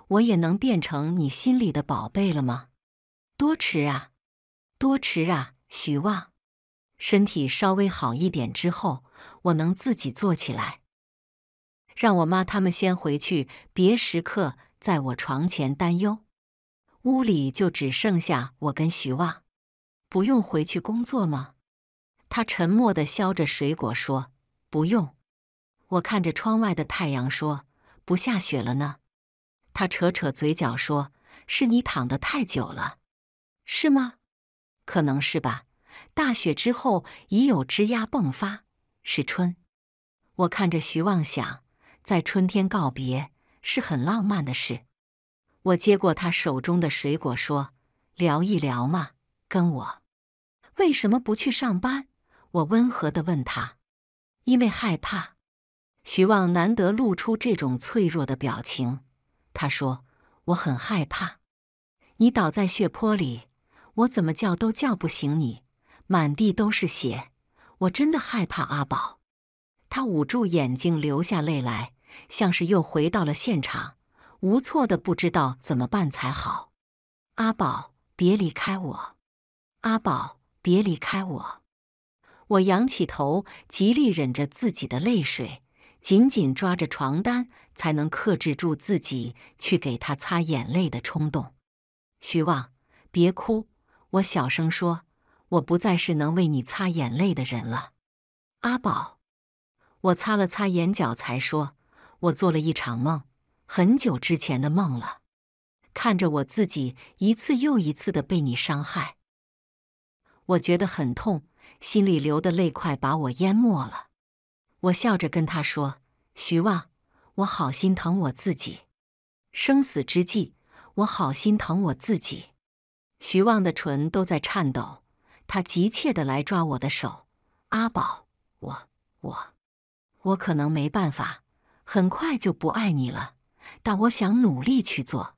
我也能变成你心里的宝贝了吗？多吃啊，多吃啊，徐旺！身体稍微好一点之后，我能自己坐起来。让我妈他们先回去，别时刻在我床前担忧。屋里就只剩下我跟徐旺，不用回去工作吗？他沉默地削着水果，说：“不用。”我看着窗外的太阳，说：“不下雪了呢。”他扯扯嘴角，说：“是你躺得太久了，是吗？可能是吧。大雪之后已有枝桠迸发，是春。”我看着徐望，想在春天告别是很浪漫的事。我接过他手中的水果，说：“聊一聊嘛，跟我。为什么不去上班？”我温和的问他，因为害怕。许旺难得露出这种脆弱的表情，他说：“我很害怕，你倒在血泊里，我怎么叫都叫不醒你，满地都是血，我真的害怕。”阿宝，他捂住眼睛，流下泪来，像是又回到了现场，无措的不知道怎么办才好。阿宝，别离开我！阿宝，别离开我！我仰起头，极力忍着自己的泪水，紧紧抓着床单，才能克制住自己去给他擦眼泪的冲动。徐望，别哭，我小声说，我不再是能为你擦眼泪的人了。阿宝，我擦了擦眼角，才说，我做了一场梦，很久之前的梦了。看着我自己一次又一次的被你伤害，我觉得很痛。心里流的泪快把我淹没了，我笑着跟他说：“徐望，我好心疼我自己，生死之际，我好心疼我自己。”徐望的唇都在颤抖，他急切的来抓我的手：“阿宝，我我我可能没办法，很快就不爱你了，但我想努力去做。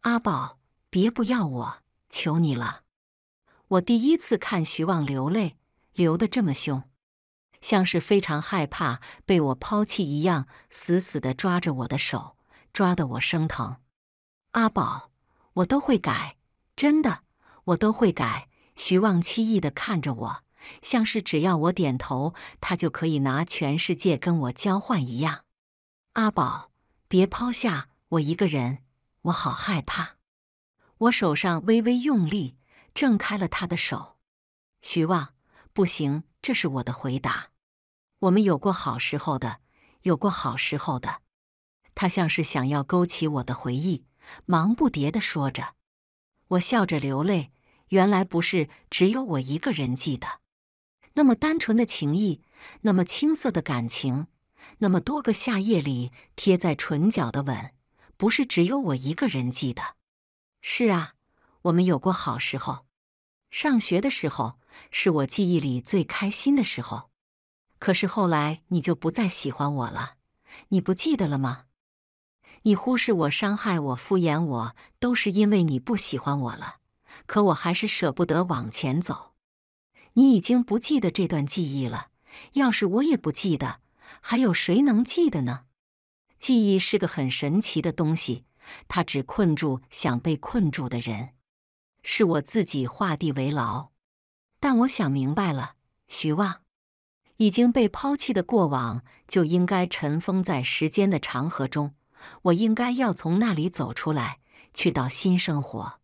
阿宝，别不要我，求你了。”我第一次看徐望流泪。流的这么凶，像是非常害怕被我抛弃一样，死死的抓着我的手，抓得我生疼。阿宝，我都会改，真的，我都会改。徐望期意的看着我，像是只要我点头，他就可以拿全世界跟我交换一样。阿宝，别抛下我一个人，我好害怕。我手上微微用力，挣开了他的手。徐望。不行，这是我的回答。我们有过好时候的，有过好时候的。他像是想要勾起我的回忆，忙不迭的说着。我笑着流泪，原来不是只有我一个人记得。那么单纯的情谊，那么青涩的感情，那么多个夏夜里贴在唇角的吻，不是只有我一个人记得。是啊，我们有过好时候，上学的时候。是我记忆里最开心的时候，可是后来你就不再喜欢我了，你不记得了吗？你忽视我、伤害我、敷衍我，都是因为你不喜欢我了。可我还是舍不得往前走。你已经不记得这段记忆了，要是我也不记得，还有谁能记得呢？记忆是个很神奇的东西，它只困住想被困住的人，是我自己画地为牢。但我想明白了，徐望已经被抛弃的过往就应该尘封在时间的长河中。我应该要从那里走出来，去到新生活。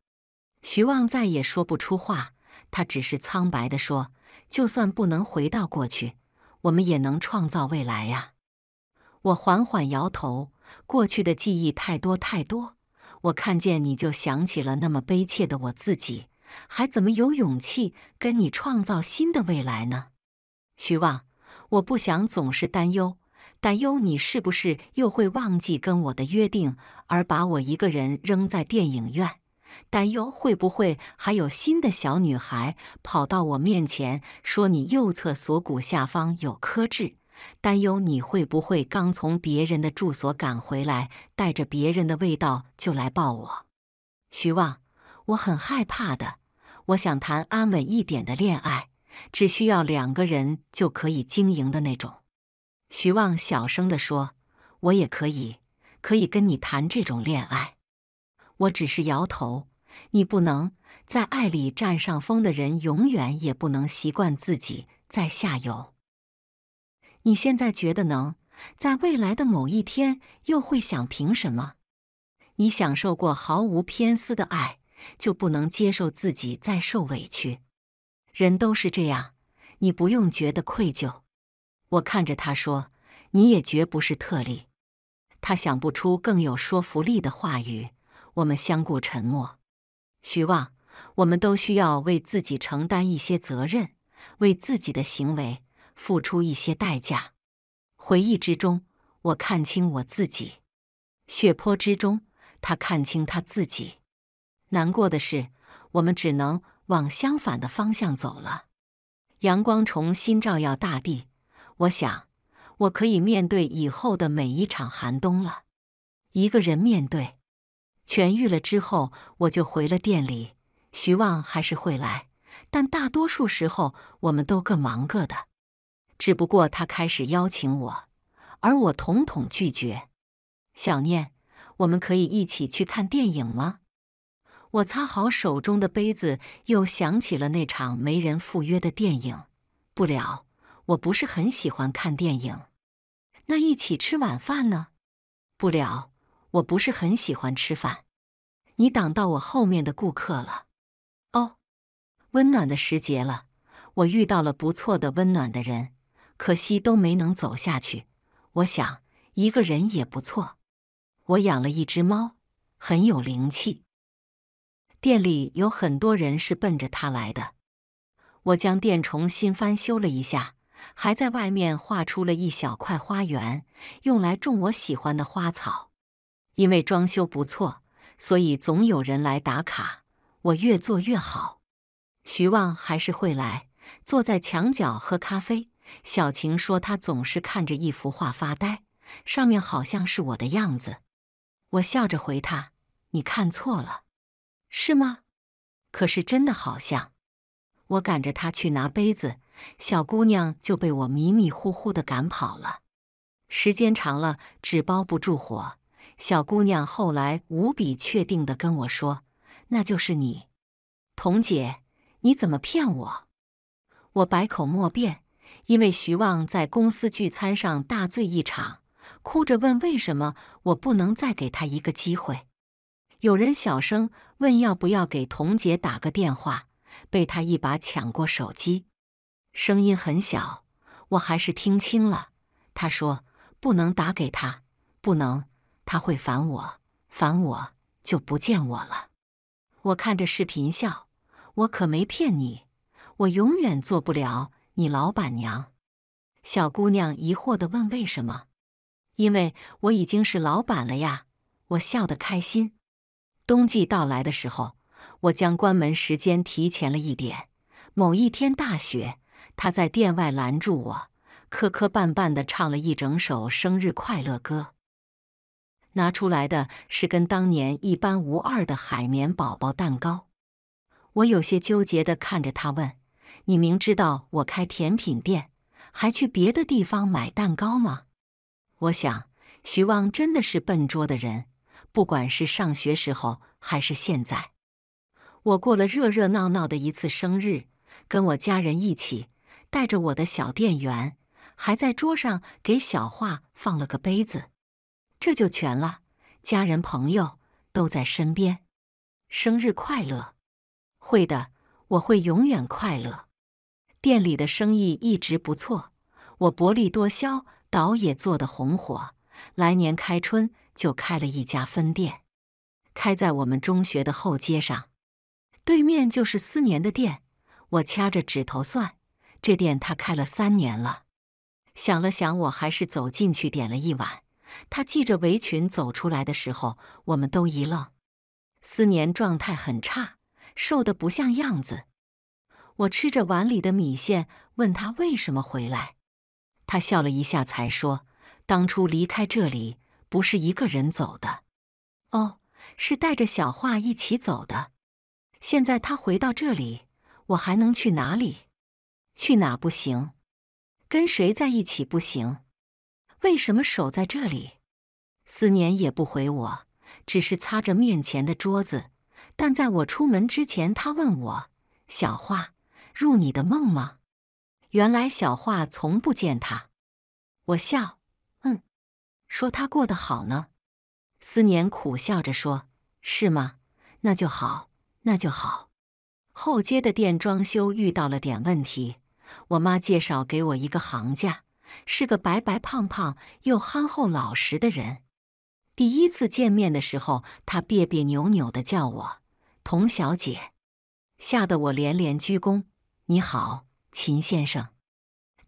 徐望再也说不出话，他只是苍白地说：“就算不能回到过去，我们也能创造未来呀。”我缓缓摇头，过去的记忆太多太多，我看见你就想起了那么悲切的我自己。还怎么有勇气跟你创造新的未来呢，徐望？我不想总是担忧，担忧你是不是又会忘记跟我的约定而把我一个人扔在电影院，担忧会不会还有新的小女孩跑到我面前说你右侧锁骨下方有颗痣，担忧你会不会刚从别人的住所赶回来带着别人的味道就来抱我，徐望？我很害怕的。我想谈安稳一点的恋爱，只需要两个人就可以经营的那种。徐望小声的说：“我也可以，可以跟你谈这种恋爱。”我只是摇头。你不能在爱里占上风的人，永远也不能习惯自己在下游。你现在觉得能在未来的某一天又会想凭什么？你享受过毫无偏私的爱。就不能接受自己再受委屈，人都是这样，你不用觉得愧疚。我看着他说：“你也绝不是特例。”他想不出更有说服力的话语，我们相顾沉默。徐望，我们都需要为自己承担一些责任，为自己的行为付出一些代价。回忆之中，我看清我自己；血泊之中，他看清他自己。难过的是，我们只能往相反的方向走了。阳光重新照耀大地，我想，我可以面对以后的每一场寒冬了。一个人面对，痊愈了之后，我就回了店里。徐望还是会来，但大多数时候，我们都各忙各的。只不过他开始邀请我，而我统统拒绝。小念，我们可以一起去看电影吗？我擦好手中的杯子，又想起了那场没人赴约的电影。不了，我不是很喜欢看电影。那一起吃晚饭呢？不了，我不是很喜欢吃饭。你挡到我后面的顾客了。哦，温暖的时节了，我遇到了不错的温暖的人，可惜都没能走下去。我想一个人也不错。我养了一只猫，很有灵气。店里有很多人是奔着他来的。我将店重新翻修了一下，还在外面画出了一小块花园，用来种我喜欢的花草。因为装修不错，所以总有人来打卡。我越做越好，徐望还是会来，坐在墙角喝咖啡。小晴说她总是看着一幅画发呆，上面好像是我的样子。我笑着回他：“你看错了。”是吗？可是真的好像，我赶着她去拿杯子，小姑娘就被我迷迷糊糊的赶跑了。时间长了，纸包不住火，小姑娘后来无比确定的跟我说：“那就是你，童姐，你怎么骗我？”我百口莫辩，因为徐旺在公司聚餐上大醉一场，哭着问为什么我不能再给他一个机会。有人小声问：“要不要给童姐打个电话？”被他一把抢过手机，声音很小，我还是听清了。他说：“不能打给他，不能，他会烦我，烦我就不见我了。”我看着视频笑，我可没骗你，我永远做不了你老板娘。小姑娘疑惑的问：“为什么？”“因为我已经是老板了呀！”我笑得开心。冬季到来的时候，我将关门时间提前了一点。某一天大雪，他在店外拦住我，磕磕绊绊地唱了一整首生日快乐歌。拿出来的是跟当年一般无二的海绵宝宝蛋糕。我有些纠结地看着他问：“你明知道我开甜品店，还去别的地方买蛋糕吗？”我想，徐望真的是笨拙的人。不管是上学时候还是现在，我过了热热闹闹的一次生日，跟我家人一起，带着我的小店员，还在桌上给小画放了个杯子，这就全了，家人朋友都在身边，生日快乐！会的，我会永远快乐。店里的生意一直不错，我薄利多销，倒也做得红火，来年开春。就开了一家分店，开在我们中学的后街上，对面就是思年的店。我掐着指头算，这店他开了三年了。想了想，我还是走进去点了一碗。他系着围裙走出来的时候，我们都一愣。思年状态很差，瘦的不像样子。我吃着碗里的米线，问他为什么回来。他笑了一下，才说：“当初离开这里。”不是一个人走的，哦，是带着小画一起走的。现在他回到这里，我还能去哪里？去哪不行？跟谁在一起不行？为什么守在这里？思念也不回我，只是擦着面前的桌子。但在我出门之前，他问我：“小画，入你的梦吗？”原来小画从不见他。我笑。说他过得好呢，思年苦笑着说：“是吗？那就好，那就好。”后街的店装修遇到了点问题，我妈介绍给我一个行家，是个白白胖胖又憨厚老实的人。第一次见面的时候，他别别扭扭的叫我“童小姐”，吓得我连连鞠躬：“你好，秦先生。”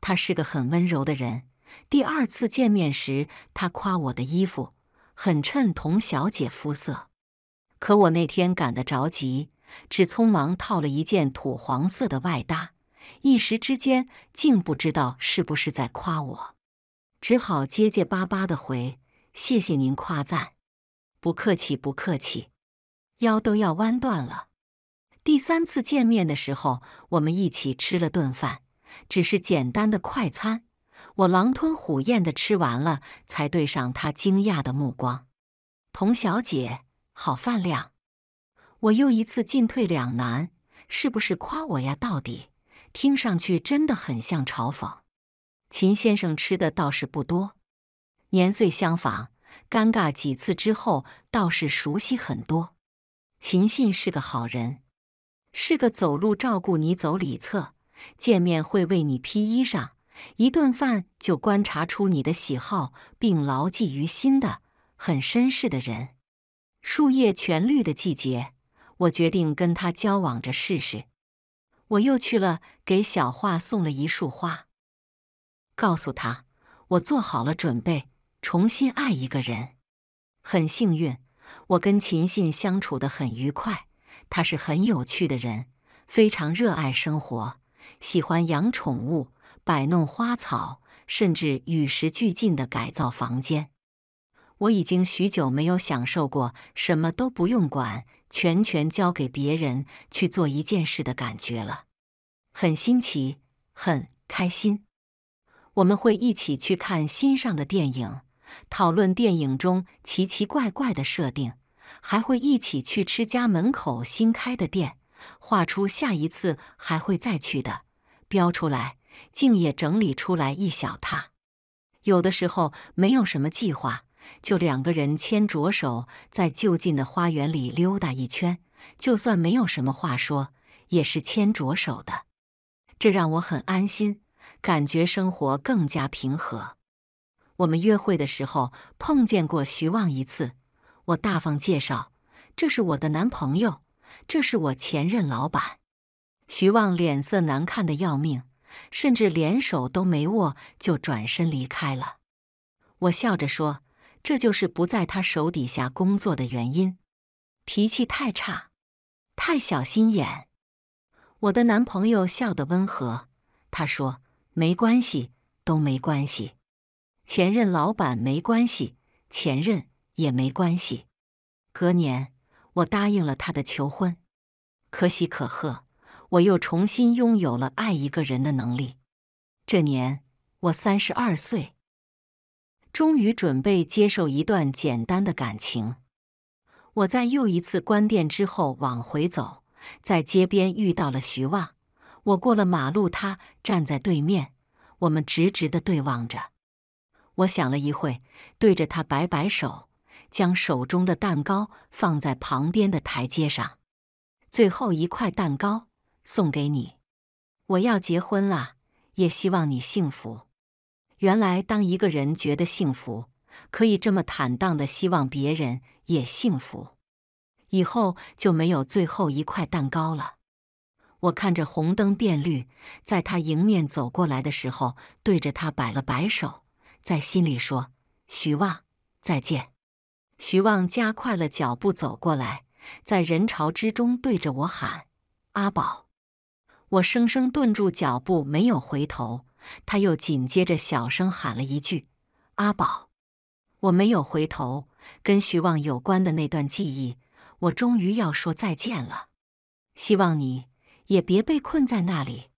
他是个很温柔的人。第二次见面时，他夸我的衣服很衬童小姐肤色，可我那天赶得着急，只匆忙套了一件土黄色的外搭，一时之间竟不知道是不是在夸我，只好结结巴巴的回：“谢谢您夸赞，不客气，不客气。”腰都要弯断了。第三次见面的时候，我们一起吃了顿饭，只是简单的快餐。我狼吞虎咽的吃完了，才对上他惊讶的目光。童小姐，好饭量！我又一次进退两难，是不是夸我呀？到底听上去真的很像嘲讽。秦先生吃的倒是不多，年岁相仿，尴尬几次之后倒是熟悉很多。秦信是个好人，是个走路照顾你走里侧，见面会为你披衣裳。一顿饭就观察出你的喜好，并牢记于心的很绅士的人。树叶全绿的季节，我决定跟他交往着试试。我又去了，给小画送了一束花，告诉他我做好了准备重新爱一个人。很幸运，我跟秦信相处的很愉快。他是很有趣的人，非常热爱生活，喜欢养宠物。摆弄花草，甚至与时俱进的改造房间。我已经许久没有享受过什么都不用管，全权交给别人去做一件事的感觉了，很新奇，很开心。我们会一起去看新上的电影，讨论电影中奇奇怪怪的设定，还会一起去吃家门口新开的店，画出下一次还会再去的标出来。竟也整理出来一小沓。有的时候没有什么计划，就两个人牵着手在就近的花园里溜达一圈，就算没有什么话说，也是牵着手的。这让我很安心，感觉生活更加平和。我们约会的时候碰见过徐望一次，我大方介绍：“这是我的男朋友，这是我前任老板。”徐望脸色难看的要命。甚至连手都没握，就转身离开了。我笑着说：“这就是不在他手底下工作的原因，脾气太差，太小心眼。”我的男朋友笑得温和，他说：“没关系，都没关系。前任老板没关系，前任也没关系。”隔年，我答应了他的求婚，可喜可贺。我又重新拥有了爱一个人的能力。这年我三十二岁，终于准备接受一段简单的感情。我在又一次关店之后往回走，在街边遇到了徐望。我过了马路，他站在对面，我们直直的对望着。我想了一会，对着他摆摆手，将手中的蛋糕放在旁边的台阶上，最后一块蛋糕。送给你，我要结婚了，也希望你幸福。原来，当一个人觉得幸福，可以这么坦荡的希望别人也幸福，以后就没有最后一块蛋糕了。我看着红灯变绿，在他迎面走过来的时候，对着他摆了摆手，在心里说：“徐望，再见。”徐望加快了脚步走过来，在人潮之中对着我喊：“阿宝。”我生生顿住脚步，没有回头。他又紧接着小声喊了一句：“阿宝。”我没有回头。跟徐望有关的那段记忆，我终于要说再见了。希望你也别被困在那里。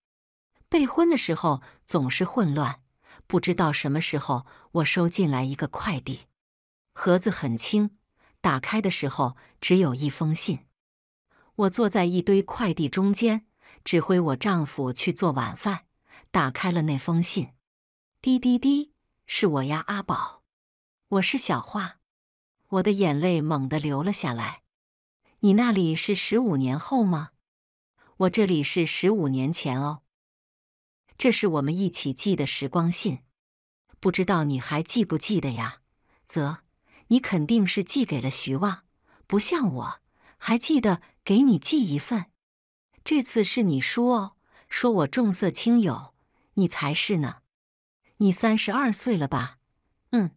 备婚的时候总是混乱，不知道什么时候我收进来一个快递，盒子很轻，打开的时候只有一封信。我坐在一堆快递中间。指挥我丈夫去做晚饭，打开了那封信。滴滴滴，是我呀，阿宝，我是小花。我的眼泪猛地流了下来。你那里是十五年后吗？我这里是十五年前哦。这是我们一起寄的时光信，不知道你还记不记得呀？啧，你肯定是寄给了徐望，不像我，还记得给你寄一份。这次是你输哦，说我重色轻友，你才是呢。你三十二岁了吧？嗯，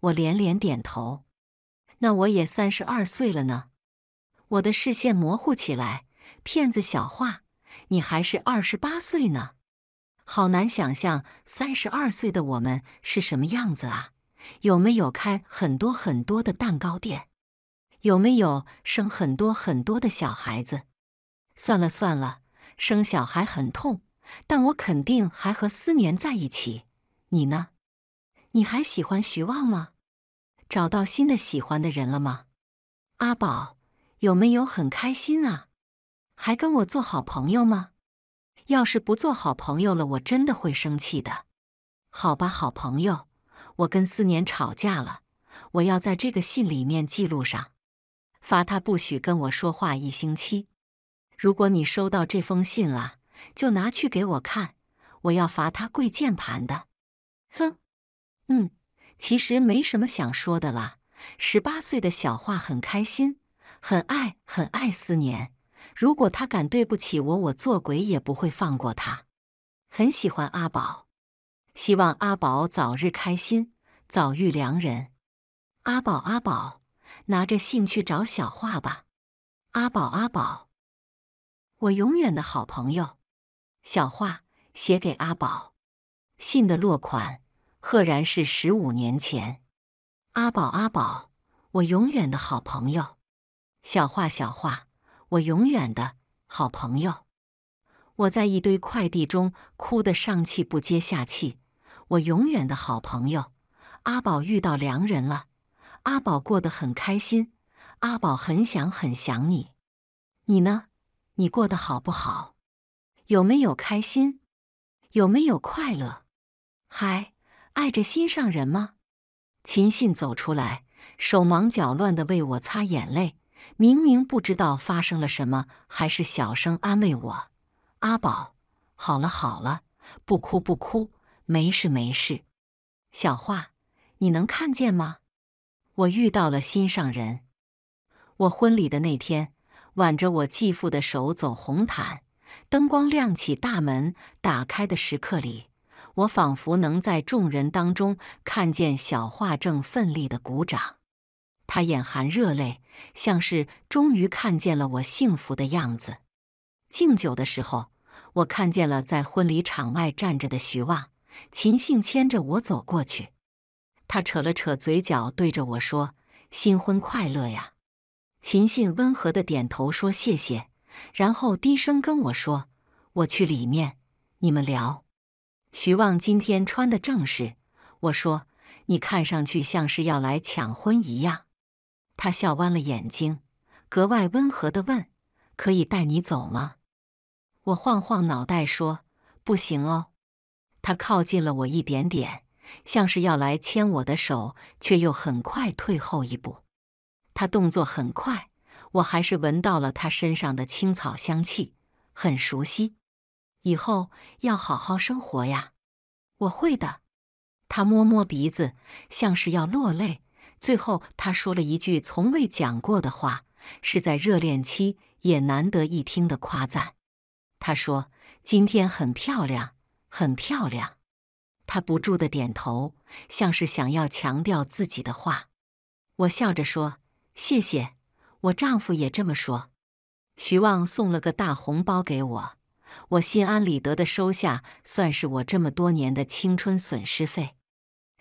我连连点头。那我也三十二岁了呢。我的视线模糊起来。骗子小话，你还是二十八岁呢。好难想象三十二岁的我们是什么样子啊？有没有开很多很多的蛋糕店？有没有生很多很多的小孩子？算了算了，生小孩很痛，但我肯定还和思年在一起。你呢？你还喜欢徐望吗？找到新的喜欢的人了吗？阿宝，有没有很开心啊？还跟我做好朋友吗？要是不做好朋友了，我真的会生气的。好吧，好朋友，我跟思年吵架了，我要在这个信里面记录上，罚他不许跟我说话一星期。如果你收到这封信了，就拿去给我看，我要罚他跪键盘的。哼，嗯，其实没什么想说的啦。十八岁的小画很开心，很爱，很爱思念。如果他敢对不起我，我做鬼也不会放过他。很喜欢阿宝，希望阿宝早日开心，早遇良人。阿宝，阿宝，拿着信去找小画吧。阿宝，阿宝。我永远的好朋友，小花写给阿宝，信的落款赫然是十五年前。阿宝，阿宝，我永远的好朋友，小花，小花，我永远的好朋友。我在一堆快递中哭得上气不接下气。我永远的好朋友，阿宝遇到良人了，阿宝过得很开心，阿宝很想很想你，你呢？你过得好不好？有没有开心？有没有快乐？还爱着心上人吗？秦信走出来，手忙脚乱的为我擦眼泪。明明不知道发生了什么，还是小声安慰我：“阿宝，好了好了，不哭不哭，没事没事。”小画，你能看见吗？我遇到了心上人，我婚礼的那天。挽着我继父的手走红毯，灯光亮起，大门打开的时刻里，我仿佛能在众人当中看见小画正奋力的鼓掌，他眼含热泪，像是终于看见了我幸福的样子。敬酒的时候，我看见了在婚礼场外站着的徐望，秦杏牵着我走过去，他扯了扯嘴角，对着我说：“新婚快乐呀。”秦信温和的点头说：“谢谢。”然后低声跟我说：“我去里面，你们聊。”徐望今天穿的正式。我说：“你看上去像是要来抢婚一样。”他笑弯了眼睛，格外温和的问：“可以带你走吗？”我晃晃脑袋说：“不行哦。”他靠近了我一点点，像是要来牵我的手，却又很快退后一步。他动作很快，我还是闻到了他身上的青草香气，很熟悉。以后要好好生活呀，我会的。他摸摸鼻子，像是要落泪。最后，他说了一句从未讲过的话，是在热恋期也难得一听的夸赞。他说：“今天很漂亮，很漂亮。”他不住的点头，像是想要强调自己的话。我笑着说。谢谢，我丈夫也这么说。徐旺送了个大红包给我，我心安理得的收下，算是我这么多年的青春损失费。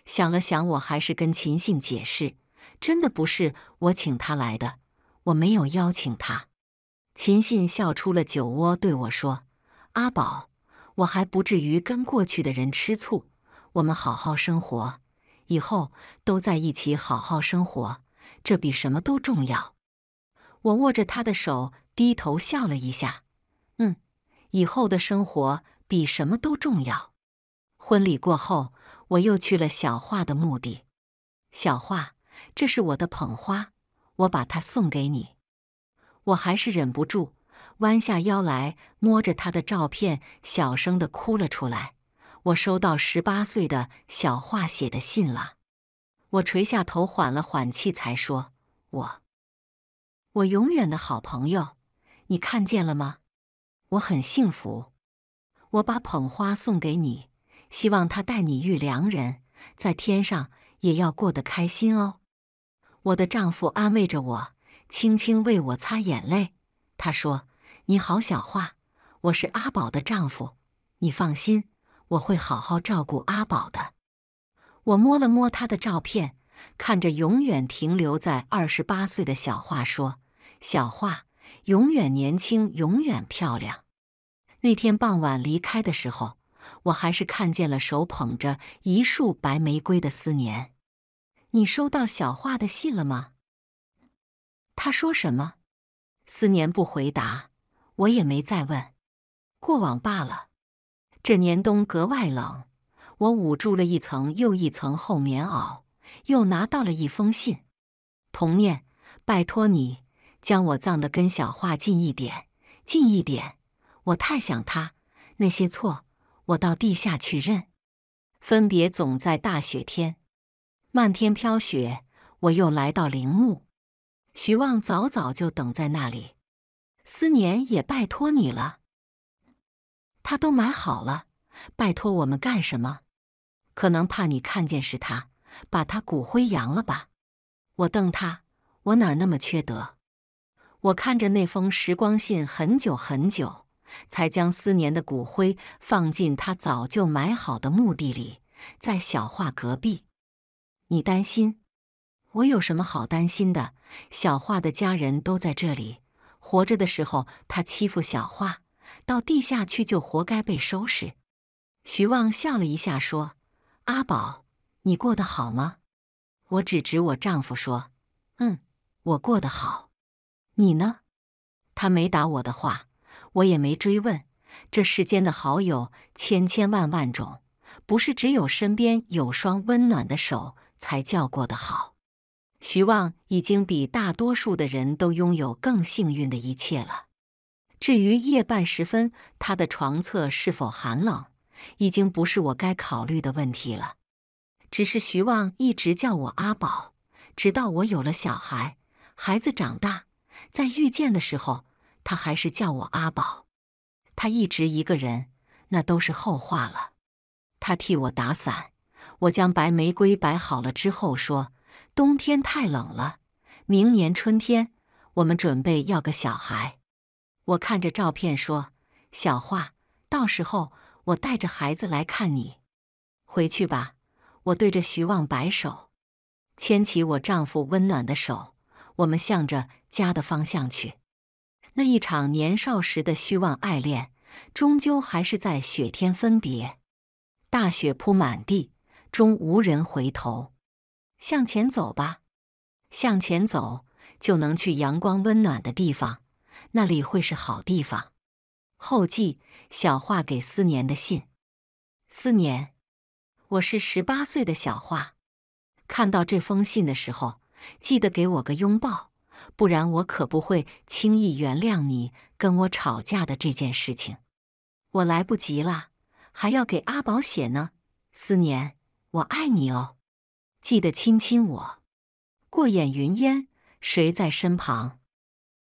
想了想，我还是跟秦信解释，真的不是我请他来的，我没有邀请他。秦信笑出了酒窝，对我说：“阿宝，我还不至于跟过去的人吃醋，我们好好生活，以后都在一起好好生活。”这比什么都重要。我握着他的手，低头笑了一下。嗯，以后的生活比什么都重要。婚礼过后，我又去了小画的墓地。小画，这是我的捧花，我把它送给你。我还是忍不住弯下腰来，摸着他的照片，小声的哭了出来。我收到十八岁的小画写的信了。我垂下头，缓了缓气，才说：“我，我永远的好朋友，你看见了吗？我很幸福。我把捧花送给你，希望它带你遇良人，在天上也要过得开心哦。”我的丈夫安慰着我，轻轻为我擦眼泪。他说：“你好，小花，我是阿宝的丈夫，你放心，我会好好照顾阿宝的。”我摸了摸他的照片，看着永远停留在二十八岁的小桦说：“小桦，永远年轻，永远漂亮。”那天傍晚离开的时候，我还是看见了手捧着一束白玫瑰的思念。你收到小桦的信了吗？他说什么？思念不回答，我也没再问。过往罢了。这年冬格外冷。我捂住了一层又一层厚棉袄，又拿到了一封信。童念，拜托你将我葬的跟小画近一点，近一点。我太想他，那些错，我到地下去认。分别总在大雪天，漫天飘雪。我又来到陵墓，徐望早早就等在那里。思年也拜托你了，他都买好了，拜托我们干什么？可能怕你看见是他，把他骨灰扬了吧？我瞪他，我哪那么缺德？我看着那封时光信很久很久，才将思年的骨灰放进他早就埋好的墓地里，在小画隔壁。你担心？我有什么好担心的？小画的家人都在这里，活着的时候他欺负小画，到地下去就活该被收拾。徐望笑了一下，说。阿宝，你过得好吗？我指指我丈夫说：“嗯，我过得好。你呢？”他没答我的话，我也没追问。这世间的好友千千万万种，不是只有身边有双温暖的手才叫过得好。徐望已经比大多数的人都拥有更幸运的一切了。至于夜半时分，他的床侧是否寒冷？已经不是我该考虑的问题了，只是徐望一直叫我阿宝，直到我有了小孩，孩子长大，在遇见的时候，他还是叫我阿宝。他一直一个人，那都是后话了。他替我打伞，我将白玫瑰摆好了之后说：“冬天太冷了，明年春天我们准备要个小孩。”我看着照片说：“小画，到时候。”我带着孩子来看你，回去吧。我对着徐望摆手，牵起我丈夫温暖的手，我们向着家的方向去。那一场年少时的虚妄爱恋，终究还是在雪天分别。大雪铺满地，终无人回头。向前走吧，向前走就能去阳光温暖的地方，那里会是好地方。后记：小画给思年的信。思年，我是十八岁的小画。看到这封信的时候，记得给我个拥抱，不然我可不会轻易原谅你跟我吵架的这件事情。我来不及了，还要给阿宝写呢。思年，我爱你哦，记得亲亲我。过眼云烟，谁在身旁？